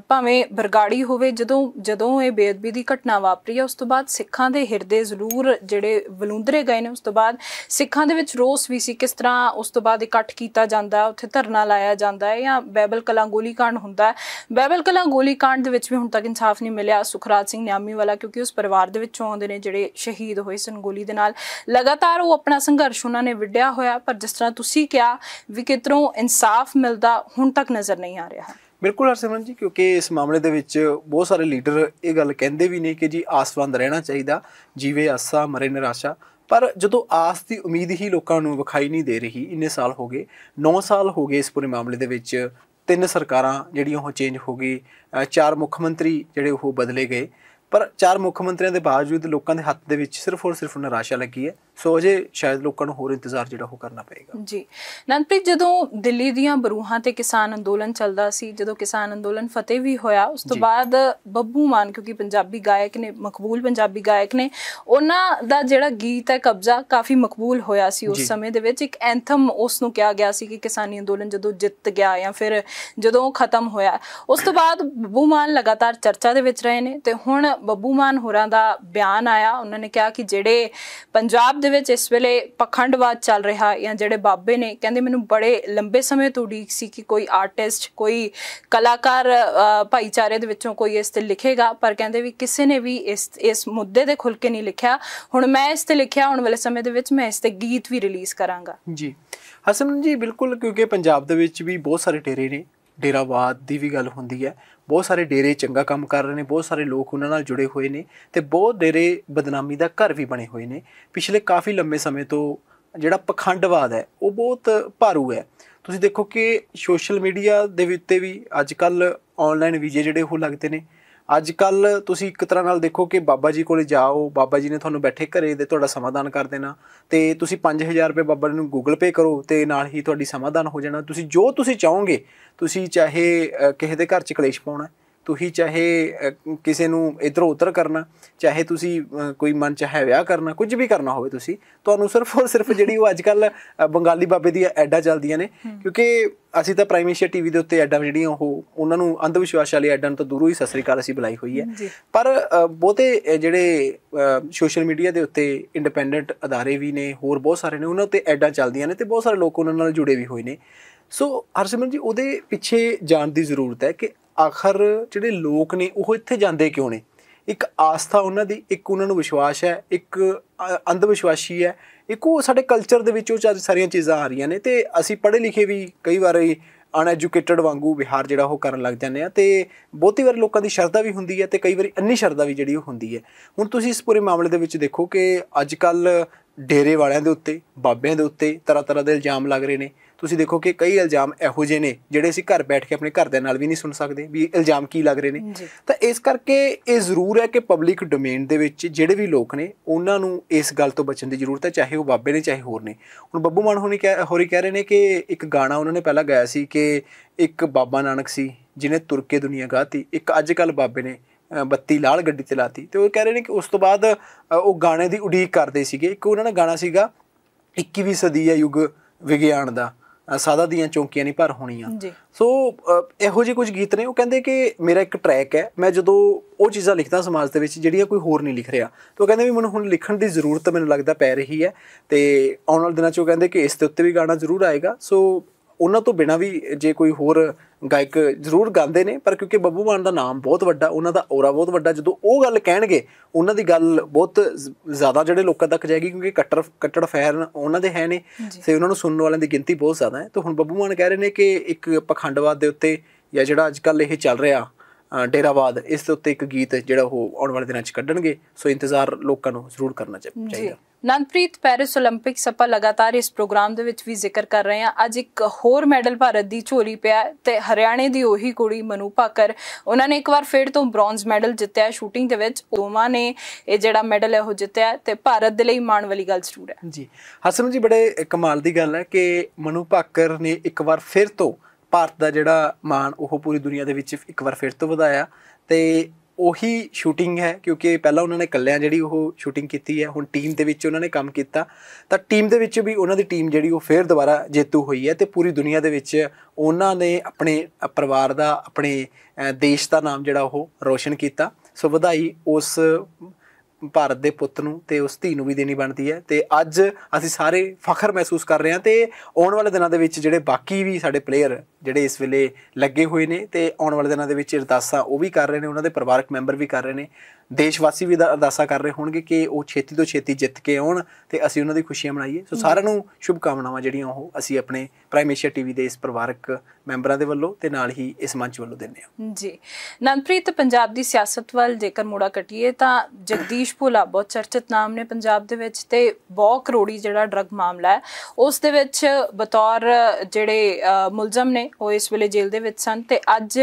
[SPEAKER 1] ਭਾਵੇਂ ਬਰਗਾੜੀ ਹੋਵੇ ਜਦੋਂ ਜਦੋਂ ਇਹ ਬੇਅਦਬੀ ਦੀ ਘਟਨਾ ਵਾਪਰੀ ਹੈ ਉਸ ਤੋਂ ਬਾਅਦ ਸਿੱਖਾਂ ਦੇ ਹਿਰਦੇ ਜ਼ਰੂਰ ਜਿਹੜੇ ਬਲੁੰਦਰੇ ਗਏ ਨੇ ਉਸ ਤੋਂ ਬਾਅਦ ਸਿੱਖਾਂ ਦੇ ਵਿੱਚ ਰੋਸ ਵੀ ਸੀ ਕਿਸ ਤਰ੍ਹਾਂ ਉਸ ਤੋਂ ਬਾਅਦ ਇਕੱਠ ਕੀਤਾ ਜਾਂਦਾ ਉੱਥੇ ਧਰਨਾ ਲਾਇਆ ਜਾਂਦਾ ਹੈ ਜਾਂ ਬੈਬਲ ਕਲਾਂ ਗੋਲੀकांड ਹੁੰਦਾ ਹੈ ਬੈਬਲ ਕਲਾਂ ਗੋਲੀकांड ਦੇ ਵਿੱਚ ਵੀ ਹੁਣ ਤੱਕ ਇਨਸਾਫ ਨਹੀਂ ਮਿਲਿਆ ਸੁਖਰਾਜ ਸਿੰਘ ਨਿਆਮੀ ਵਾਲਾ ਕਿਉਂਕਿ ਉਸ ਪਰਿਵਾਰ ਦੇ ਵਿੱਚੋਂ ਆਉਂਦੇ ਨੇ ਜਿਹੜੇ ਸ਼ਹੀਦ ਹੋਏ ਸਨ ਗੋਲੀ ਦੇ ਨਾਲ ਲਗਾਤਾਰ ਉਹ ਆਪਣਾ ਸੰਘਰਸ਼ ਉਹਨਾਂ ਨੇ ਵਿੱਢਿਆ ਹੋਇਆ ਪਰ ਜਿਸ ਤਰ੍ਹਾਂ ਤੁਸੀਂ ਕਿਹਾ ਵੀ ਕਿਤਰੋਂ ਇਨਸਾਫ ਮਿਲਦਾ ਹੁਣ ਤੱਕ ਨਜ਼ਰ ਨਹੀਂ ਆ ਰਿਹਾ
[SPEAKER 2] ਬਿਲਕੁਲ ਹਰਸਿਮਰਨ ਜੀ ਕਿਉਂਕਿ ਇਸ ਮਾਮਲੇ ਦੇ ਵਿੱਚ ਬਹੁਤ ਸਾਰੇ ਲੀਡਰ ਇਹ ਗੱਲ ਕਹਿੰਦੇ ਵੀ ਨੇ ਕਿ ਜੀ ਆਸਵੰਦ ਰਹਿਣਾ ਚਾਹੀਦਾ ਜੀਵੇ ਆਸਾ ਮਰੇ ਨਿਰਾਸ਼ਾ ਪਰ ਜਦੋਂ ਆਸ ਦੀ ਉਮੀਦ ਹੀ ਲੋਕਾਂ ਨੂੰ ਵਿਖਾਈ ਨਹੀਂ ਦੇ ਰਹੀ ਇੰਨੇ ਸਾਲ ਹੋ ਗਏ 9 ਸਾਲ ਹੋ ਗਏ ਇਸ ਪੂਰੇ ਮਾਮਲੇ ਦੇ ਵਿੱਚ ਤਿੰਨ ਸਰਕਾਰਾਂ ਜਿਹੜੀਆਂ ਉਹ ਚੇਂਜ ਹੋ ਗਈ ਚਾਰ ਮੁੱਖ ਮੰਤਰੀ ਜਿਹੜੇ ਉਹ ਬਦਲੇ ਗਏ ਪਰ ਚਾਰ ਮੁੱਖ ਮੰਤਰੀਆਂ ਦੇ ਬਾਵਜੂਦ ਲੋਕਾਂ ਦੇ ਹੱਥ ਦੇ ਵਿੱਚ ਸਿਰਫ ਔਰ ਸਿਰਫ ਨਿਰਾਸ਼ਾ ਲੱਗੀ ਹੈ ਸੋ ਅਜੇ ਸ਼ਾਇਦ ਲੋਕਾਂ ਨੂੰ ਹੋਰ ਇੰਤਜ਼ਾਰ ਜਿਹੜਾ ਉਹ ਕਰਨਾ ਪਏਗਾ
[SPEAKER 1] ਜੀ ਨੰਦਪ੍ਰੀਤ ਜਦੋਂ ਦਿੱਲੀ ਦੀਆਂ ਬਰੂਹਾਂ ਤੇ ਕਿਸਾਨ ਅੰਦੋਲਨ ਚੱਲਦਾ ਸੀ ਜਦੋਂ ਕਿਸਾਨ ਅੰਦੋਲਨ ਫਤਿਹ ਵੀ ਹੋਇਆ ਉਸ ਤੋਂ ਬਾਅਦ ਬੱਬੂ ਮਾਨ ਕਿਉਂਕਿ ਪੰਜਾਬੀ ਗਾਇਕ ਨੇ ਮਕਬੂਲ ਪੰਜਾਬੀ ਗਾਇਕ ਨੇ ਉਹਨਾਂ ਦਾ ਜਿਹੜਾ ਗੀਤ ਹੈ ਕਬਜ਼ਾ ਕਾਫੀ ਮਕਬੂਲ ਹੋਇਆ ਸੀ ਉਸ ਸਮੇਂ ਦੇ ਵਿੱਚ ਇੱਕ ਐਂਥਮ ਉਸ ਨੂੰ ਕਿਹਾ ਗਿਆ ਸੀ ਕਿ ਕਿਸਾਨੀ ਅੰਦੋਲਨ ਜਦੋਂ ਜਿੱਤ ਗਿਆ ਜਾਂ ਫਿਰ ਜਦੋਂ ਖਤਮ ਹੋਇਆ ਉਸ ਤੋਂ ਬਾਅਦ ਬੱਬੂ ਮਾਨ ਲਗਾਤਾਰ ਚਰਚਾ ਦੇ ਵਿੱਚ ਰਹੇ ਨੇ ਤੇ ਹੁਣ ਬੱਬੂ ਮਾਨ ਹੋਰਾਂ ਦਾ ਬਿਆਨ ਆਇਆ ਉਹਨਾਂ ਨੇ ਕਿਹਾ ਕਿ ਜਿਹੜੇ ਪੰਜਾਬ ਦੇ ਵਿੱਚ ਇਸ ਵੇਲੇ ਪਖੰਡਵਾਦ ਚੱਲ ਰਿਹਾ ਜਾਂ ਜਿਹੜੇ ਬਾਬੇ ਨੇ ਕਹਿੰਦੇ ਮੈਨੂੰ ਬੜੇ ਲੰਬੇ ਸਮੇਂ ਤੋਂ ਉਡੀਕ ਸੀ ਕਿ ਕੋਈ ਆਰਟਿਸਟ ਕੋਈ ਕਲਾਕਾਰ ਭਾਈਚਾਰੇ ਦੇ ਵਿੱਚੋਂ ਕੋਈ ਇਸ ਤੇ ਲਿਖੇਗਾ ਪਰ ਕਹਿੰਦੇ ਵੀ ਕਿਸੇ ਨੇ ਵੀ ਇਸ ਇਸ ਮੁੱਦੇ ਦੇ ਖੁੱਲ ਕੇ ਨਹੀਂ ਲਿਖਿਆ ਹੁਣ ਮੈਂ ਇਸ ਤੇ ਲਿਖਿਆ ਹੁਣ ਵਾਲੇ ਸਮੇਂ ਦੇ ਵਿੱਚ ਮੈਂ ਇਸ ਤੇ ਗੀਤ ਵੀ ਰਿਲੀਜ਼
[SPEAKER 2] ਕਰਾਂਗਾ ਜੀ ਹਸਨ ਜੀ ਬਿਲਕੁਲ ਕਿਉਂਕਿ ਪੰਜਾਬ ਦੇ ਵਿੱਚ ਵੀ ਬਹੁਤ ਸਾਰੇ ਡੇਰੇ ਨੇ ਡੇਰਾਵਾਦ ਦੀ ਵੀ ਗੱਲ ਹੁੰਦੀ ਹੈ ਬਹੁਤ ਸਾਰੇ ਡੇਰੇ ਚੰਗਾ ਕੰਮ ਕਰ ਰਹੇ ਨੇ ਬਹੁਤ ਸਾਰੇ ਲੋਕ ਉਹਨਾਂ ਨਾਲ ਜੁੜੇ ਹੋਏ ਨੇ ਤੇ ਬਹੁਤ ਡੇਰੇ ਬਦਨਾਮੀ ਦਾ ਘਰ ਵੀ ਬਣੇ ਹੋਏ ਨੇ ਪਿਛਲੇ ਕਾਫੀ ਲੰਮੇ ਸਮੇਂ ਤੋਂ ਜਿਹੜਾ ਪਖੰਡਵਾਦ ਹੈ ਉਹ ਬਹੁਤ ਭਾਰੂ ਹੈ ਤੁਸੀਂ ਦੇਖੋ ਕਿ ਸੋਸ਼ਲ ਮੀਡੀਆ ਦੇ ਉੱਤੇ ਵੀ ਅੱਜ ਕੱਲ ਆਨਲਾਈਨ ਵੀਜ਼ੇ ਜਿਹੜੇ ਉਹ ਲੱਗਦੇ ਨੇ ਅੱਜ ਕੱਲ ਤੁਸੀਂ ਇੱਕ ਤਰ੍ਹਾਂ ਨਾਲ ਦੇਖੋ ਕਿ ਬਾਬਾ ਜੀ ਕੋਲੇ ਜਾਓ ਬਾਬਾ ਜੀ ਨੇ ਤੁਹਾਨੂੰ ਬੈਠੇ ਘਰੇ ਦੇ ਤੁਹਾਡਾ ਸਮਾਧਾਨ ਕਰ ਦੇਣਾ ਤੇ ਤੁਸੀਂ 5000 ਰੁਪਏ ਬਾਬਾ ਜੀ ਨੂੰ Google Pay ਕਰੋ ਤੇ ਨਾਲ ਹੀ ਤੁਹਾਡੀ ਸਮਾਧਾਨ ਹੋ ਜਾਣਾ ਤੁਸੀਂ ਜੋ ਤੁਸੀਂ ਚਾਹੋਗੇ ਤੁਸੀਂ ਚਾਹੇ ਕਿਸੇ ਦੇ ਘਰ ਚ ਕਲੇਸ਼ ਪਾਉਣਾ ਤੁਸੀਂ ਚਾਹੇ ਕਿਸੇ ਨੂੰ ਇਧਰੋਂ ਉਧਰ ਕਰਨਾ ਚਾਹੇ ਤੁਸੀਂ ਕੋਈ ਮਨ ਚਾਹੇ ਵਿਆਹ ਕਰਨਾ ਕੁਝ ਵੀ ਕਰਨਾ ਹੋਵੇ ਤੁਸੀਂ ਤੁਹਾਨੂੰ ਸਿਰਫ ਉਹ ਸਿਰਫ ਜਿਹੜੀ ਉਹ ਅੱਜ ਕੱਲ ਬੰਗਾਲੀ ਬਾਬੇ ਦੀ ਐਡਾ ਚੱਲਦੀਆਂ ਨੇ ਕਿਉਂਕਿ ਅਸੀਂ ਤਾਂ ਪ੍ਰਾਈਮੇਸ਼ੀਆ ਟੀਵੀ ਦੇ ਉੱਤੇ ਐਡਾ ਜਿਹੜੀਆਂ ਉਹ ਉਹਨਾਂ ਨੂੰ ਅੰਧ ਵਿਸ਼ਵਾਸ ਵਾਲੀ ਐਡਾਂ ਤੋਂ ਦੂਰੋਂ ਹੀ ਸਸਰੀ ਕਾਲ ਅਸੀਂ ਬੁਲਾਈ ਹੋਈ ਹੈ ਪਰ ਬਹੁਤੇ ਜਿਹੜੇ ਸੋਸ਼ਲ ਮੀਡੀਆ ਦੇ ਉੱਤੇ ਇੰਡੀਪੈਂਡੈਂਟ ادارے ਵੀ ਨੇ ਹੋਰ ਬਹੁਤ ਸਾਰੇ ਨੇ ਉਹਨਾਂ ਉੱਤੇ ਐਡਾਂ ਚੱਲਦੀਆਂ ਨੇ ਤੇ ਬਹੁਤ ਸਾਰੇ ਲੋਕ ਉਹਨਾਂ ਨਾਲ ਜੁੜੇ ਵੀ ਹੋਏ ਨੇ ਸੋ ਹਰਸਿਮਰਨ ਜੀ ਉਹਦੇ ਪਿੱਛੇ ਜਾਣ ਦੀ ਜ਼ਰੂਰਤ ਹੈ ਕਿ ਆਖਰ ਜਿਹੜੇ ਲੋਕ ਨੇ ਉਹ ਇੱਥੇ ਜਾਂਦੇ ਕਿਉਂ ਨੇ ਇੱਕ ਆਸਥਾ ਉਹਨਾਂ ਦੀ ਇੱਕ ਉਹਨਾਂ ਨੂੰ ਵਿਸ਼ਵਾਸ ਹੈ ਇੱਕ ਅੰਧ ਵਿਸ਼ਵਾਸੀ ਹੈ ਇੱਕ ਉਹ ਸਾਡੇ ਕਲਚਰ ਦੇ ਵਿੱਚ ਉਹ ਸਾਰੀਆਂ ਚੀਜ਼ਾਂ ਆ ਰਹੀਆਂ ਨੇ ਤੇ ਅਸੀਂ ਪੜ੍ਹੇ ਲਿਖੇ ਵੀ ਕਈ ਵਾਰ ਅਨਐਜੂਕੇਟਡ ਵਾਂਗੂ ਵਿਹਾਰ ਜਿਹੜਾ ਉਹ ਕਰਨ ਲੱਗ ਜਾਂਦੇ ਆ ਤੇ ਬਹੁਤੀ ਵਾਰ ਲੋਕਾਂ ਦੀ ਸ਼ਰਧਾ ਵੀ ਹੁੰਦੀ ਹੈ ਤੇ ਕਈ ਵਾਰੀ ਅੰਨੀ ਸ਼ਰਧਾ ਵੀ ਜਿਹੜੀ ਉਹ ਹੁੰਦੀ ਹੈ ਹੁਣ ਤੁਸੀਂ ਇਸ ਪੂਰੇ ਮਾਮਲੇ ਦੇ ਵਿੱਚ ਦੇਖੋ ਕਿ ਅੱਜ ਕੱਲ ਡੇਰੇ ਵਾਲਿਆਂ ਦੇ ਉੱਤੇ ਬਾਬਿਆਂ ਦੇ ਉੱਤੇ ਤਰ੍ਹਾਂ ਤਰ੍ਹਾਂ ਦੇ ਇਲਜ਼ਾਮ ਲੱਗ ਰਹੇ ਨੇ ਤੁਸੀਂ ਦੇਖੋ ਕਿ ਕਈ ਇਲਜ਼ਾਮ ਇਹੋ ਜਿਹੇ ਨੇ ਜਿਹੜੇ ਅਸੀਂ ਘਰ ਬੈਠ ਕੇ ਆਪਣੇ ਘਰਦਿਆਂ ਨਾਲ ਵੀ ਨਹੀਂ ਸੁਣ ਸਕਦੇ ਵੀ ਇਲਜ਼ਾਮ ਕੀ ਲੱਗ ਰਹੇ ਨੇ ਤਾਂ ਇਸ ਕਰਕੇ ਇਹ ਜ਼ਰੂਰ ਹੈ ਕਿ ਪਬਲਿਕ ਡੋਮੇਨ ਦੇ ਵਿੱਚ ਜਿਹੜੇ ਵੀ ਲੋਕ ਨੇ ਉਹਨਾਂ ਨੂੰ ਇਸ ਗੱਲ ਤੋਂ ਬਚਣ ਦੀ ਜ਼ਰੂਰਤ ਹੈ ਚਾਹੇ ਉਹ ਬਾਬੇ ਨੇ ਚਾਹੇ ਹੋਰ ਨੇ ਹੁਣ ਬੱਬੂ ਮਾਨ ਹੋਣੀ ਹੋਰੀ ਕਹਿ ਰਹੇ ਨੇ ਕਿ ਇੱਕ ਗਾਣਾ ਉਹਨਾਂ ਨੇ ਪਹਿਲਾਂ ਗਾਇਆ ਸੀ ਕਿ ਇੱਕ ਬਾਬਾ ਨਾਨਕ ਸੀ ਜਿਨੇ ਤੁਰਕੇ ਦੁਨੀਆ ਗਾਤੀ ਇੱਕ ਅੱਜ ਕੱਲ ਬਾਬੇ ਨੇ ਬੱਤੀ ਲਾਲ ਗੱਡੀ ਤੇ ਲਾਤੀ ਤੇ ਉਹ ਕਹਿ ਰਹੇ ਨੇ ਕਿ ਉਸ ਤੋਂ ਬਾਅਦ ਉਹ ਗਾਣੇ ਦੀ ਉਡੀਕ ਕਰਦੇ ਸੀਗੇ ਇੱਕ ਉਹਨਾਂ ਨੇ ਗਾਣਾ ਸੀਗਾ 21ਵੀਂ ਸਦੀ ਦਾ ਯੁੱਗ ਵਿਗਿਆਨ ਦਾ ਸਾਦਾ ਦੀਆਂ ਚੌਂਕੀਆਂ ਨਹੀਂ ਭਰ ਹੋਣੀਆਂ ਸੋ ਇਹੋ ਜਿਹੇ ਕੁਝ ਗੀਤ ਨੇ ਉਹ ਕਹਿੰਦੇ ਕਿ ਮੇਰਾ ਇੱਕ ਟਰੈਕ ਹੈ ਮੈਂ ਜਦੋਂ ਉਹ ਚੀਜ਼ਾਂ ਲਿਖਦਾ ਸਮਾਜ ਦੇ ਵਿੱਚ ਜਿਹੜੀਆਂ ਕੋਈ ਹੋਰ ਨਹੀਂ ਲਿਖ ਰਿਹਾ ਤੋਂ ਕਹਿੰਦੇ ਵੀ ਮੈਨੂੰ ਹੁਣ ਲਿਖਣ ਦੀ ਜ਼ਰੂਰਤ ਮੈਨੂੰ ਲੱਗਦਾ ਪੈ ਰਹੀ ਹੈ ਤੇ ਆਉਣ ਵਾਲੇ ਦਿਨਾਂ 'ਚ ਉਹ ਕਹਿੰਦੇ ਕਿ ਇਸ ਦੇ ਉੱਤੇ ਵੀ ਗਾਣਾ ਜ਼ਰੂਰ ਆਏਗਾ ਸੋ ਉਹਨਾਂ ਤੋਂ ਬਿਨਾ ਵੀ ਜੇ ਕੋਈ ਹੋਰ ਗਾਇਕ ਜ਼ਰੂਰ ਗਾਉਂਦੇ ਨੇ ਪਰ ਕਿਉਂਕਿ ਬੱਬੂ ਮਾਨ ਦਾ ਨਾਮ ਬਹੁਤ ਵੱਡਾ ਉਹਨਾਂ ਦਾ ਔਰਾ ਬਹੁਤ ਵੱਡਾ ਜਦੋਂ ਉਹ ਗੱਲ ਕਹਿਣਗੇ ਉਹਨਾਂ ਦੀ ਗੱਲ ਬਹੁਤ ਜ਼ਿਆਦਾ ਜਿਹੜੇ ਲੋਕਾਂ ਤੱਕ ਜਾਏਗੀ ਕਿਉਂਕਿ ਕੱਟੜ ਕੱਟੜ ਫੈਨ ਉਹਨਾਂ ਦੇ ਹੈ ਨੇ ਤੇ ਉਹਨਾਂ ਨੂੰ ਸੁਣਨ ਵਾਲਿਆਂ ਦੀ ਗਿਣਤੀ ਬਹੁਤ ਜ਼ਿਆਦਾ ਹੈ ਤੇ ਹੁਣ ਬੱਬੂ ਮਾਨ ਕਹਿ ਰਹੇ ਨੇ ਕਿ ਇੱਕ ਪਖੰਡਵਾਦ ਦੇ ਉੱਤੇ ਜਾਂ ਜਿਹੜਾ ਅੱਜ ਕੱਲ ਇਹ ਚੱਲ ਰਿਹਾ ਡੇਰਾਵਾਦ ਇਸ ਦੇ ਉੱਤੇ ਇੱਕ ਗੀਤ ਜਿਹੜਾ ਉਹ ਆਉਣ ਵਾਲੇ ਦਿਨਾਂ 'ਚ ਕੱਢਣਗੇ ਸੋ ਇੰਤਜ਼ਾਰ ਲੋਕਾਂ ਨੂੰ ਜ਼ਰੂਰ ਕਰਨਾ ਚਾਹੀਦਾ
[SPEAKER 1] ਨੰਦਪ੍ਰੀਤ ਪੈਰਿਸ 올림픽 ਸਪਾ ਲਗਾਤਾਰ ਇਸ ਪ੍ਰੋਗਰਾਮ ਦੇ ਵਿੱਚ ਵੀ ਜ਼ਿਕਰ ਕਰ ਰਹੇ ਆ ਅੱਜ ਇੱਕ ਹੋਰ ਮੈਡਲ ਭਾਰਤ ਦੀ ਝੋਲੀ ਪਿਆ ਤੇ ਹਰਿਆਣੇ ਦੀ ਉਹੀ ਕੁੜੀ ਮਨੂ ਭਾਕਰ ਉਹਨਾਂ ਨੇ ਇੱਕ ਵਾਰ ਫੇਰ ਤੋਂ ਬ੍ਰੌਂਜ਼ ਮੈਡਲ ਜਿੱਤਿਆ ਸ਼ੂਟਿੰਗ ਦੇ ਵਿੱਚ ਦੋਵਾਂ ਨੇ ਇਹ ਜਿਹੜਾ ਮੈਡਲ ਹੈ ਉਹ ਜਿੱਤਿਆ ਤੇ ਭਾਰਤ ਦੇ ਲਈ ਮਾਣ ਵਾਲੀ ਗੱਲ ਜ਼ਰੂਰ ਹੈ
[SPEAKER 2] ਜੀ ਹਸਨ ਜੀ ਬੜੇ ਕਮਾਲ ਦੀ ਗੱਲ ਹੈ ਕਿ ਮਨੂ ਭਾਕਰ ਨੇ ਇੱਕ ਵਾਰ ਫਿਰ ਤੋਂ ਭਾਰਤ ਦਾ ਜਿਹੜਾ ਮਾਣ ਉਹ ਪੂਰੀ ਦੁਨੀਆ ਦੇ ਵਿੱਚ ਇੱਕ ਵਾਰ ਫਿਰ ਤੋਂ ਵਧਾਇਆ ਤੇ ਉਹੀ ਸ਼ੂਟਿੰਗ ਹੈ ਕਿਉਂਕਿ ਪਹਿਲਾਂ ਉਹਨਾਂ ਨੇ ਇਕੱਲਿਆਂ ਜਿਹੜੀ ਉਹ ਸ਼ੂਟਿੰਗ ਕੀਤੀ ਹੈ ਹੁਣ ਟੀਮ ਦੇ ਵਿੱਚ ਉਹਨਾਂ ਨੇ ਕੰਮ ਕੀਤਾ ਤਾਂ ਟੀਮ ਦੇ ਵਿੱਚ ਵੀ ਉਹਨਾਂ ਦੀ ਟੀਮ ਜਿਹੜੀ ਉਹ ਫੇਰ ਦੁਬਾਰਾ ਜੇਤੂ ਹੋਈ ਹੈ ਤੇ ਪੂਰੀ ਦੁਨੀਆ ਦੇ ਵਿੱਚ ਉਹਨਾਂ ਨੇ ਆਪਣੇ ਪਰਿਵਾਰ ਦਾ ਆਪਣੇ ਦੇਸ਼ ਦਾ ਨਾਮ ਜਿਹੜਾ ਉਹ ਰੋਸ਼ਨ ਕੀਤਾ ਸੋ ਵਧਾਈ ਉਸ ਭਾਰਤ ਦੇ ਪੁੱਤ ਨੂੰ ਤੇ ਉਸ ਧੀ ਨੂੰ ਵੀ ਦੇਣੀ ਬਣਦੀ ਹੈ ਤੇ ਅੱਜ ਅਸੀਂ ਸਾਰੇ ਫਖਰ ਮਹਿਸੂਸ ਕਰ ਰਹੇ ਹਾਂ ਤੇ ਆਉਣ ਵਾਲੇ ਦਿਨਾਂ ਦੇ ਵਿੱਚ ਜਿਹੜੇ ਬਾਕੀ ਵੀ ਸਾਡੇ ਪਲੇਅਰ ਜਿਹੜੇ ਇਸ ਵੇਲੇ ਲੱਗੇ ਹੋਏ ਨੇ ਤੇ ਆਉਣ ਵਾਲੇ ਦਿਨਾਂ ਦੇ ਵਿੱਚ ਅਰਦਾਸਾਂ ਉਹ ਵੀ ਕਰ ਰਹੇ ਨੇ ਉਹਨਾਂ ਦੇ ਪਰਿਵਾਰਕ ਮੈਂਬਰ ਵੀ ਕਰ ਰਹੇ ਨੇ ਦੇਸ਼ ਵਾਸੀ ਵੀ ਅਰਦਾਸਾ ਕਰ ਰਹੇ ਹੋਣਗੇ ਕਿ ਉਹ ਛੇਤੀ ਤੋਂ ਛੇਤੀ ਜਿੱਤ ਕੇ ਆਉਣ ਤੇ ਅਸੀਂ ਉਹਨਾਂ ਦੀ ਖੁਸ਼ੀਆਂ ਮਨਾਈਏ ਸੋ ਸਾਰਿਆਂ ਨੂੰ ਸ਼ੁਭ ਕਾਮਨਾਵਾਂ ਜਿਹੜੀਆਂ ਉਹ ਅਸੀਂ ਆਪਣੇ ਪ੍ਰਾਈਮੇਸ਼ੀਆ ਟੀਵੀ ਦੇ ਇਸ ਪਰਿਵਾਰਕ ਮੈਂਬਰਾਂ ਦੇ ਵੱਲੋਂ ਤੇ ਨਾਲ ਹੀ ਇਸ ਮੰਚ ਵੱਲੋਂ ਦਿੰਦੇ
[SPEAKER 1] ਹਾਂ ਜੀ ਨੰਦਪ੍ਰੀਤ ਪੰਜਾਬ ਦੀ ਸਿਆਸਤ ਵੱਲ ਜੇਕਰ ਮੋੜਾ ਕਟਿਏ ਤਾਂ ਜਗਦੀਸ਼ ਭੋਲਾ ਬਹੁਤ ਚਰਚਿਤ ਨਾਮ ਨੇ ਪੰਜਾਬ ਦੇ ਵਿੱਚ ਤੇ ਬਹੁ ਕਰੋੜੀ ਜਿਹੜਾ ਡਰਗ ਮਾਮਲਾ ਹੈ ਉਸ ਦੇ ਵਿੱਚ ਬਤੌਰ ਜਿਹੜੇ ਮੁਲਜ਼ਮ ਨੇ ਉਹ ਇਸ ਵੇਲੇ ਜੇਲ੍ਹ ਦੇ ਵਿੱਚ ਸਨ ਤੇ ਅੱਜ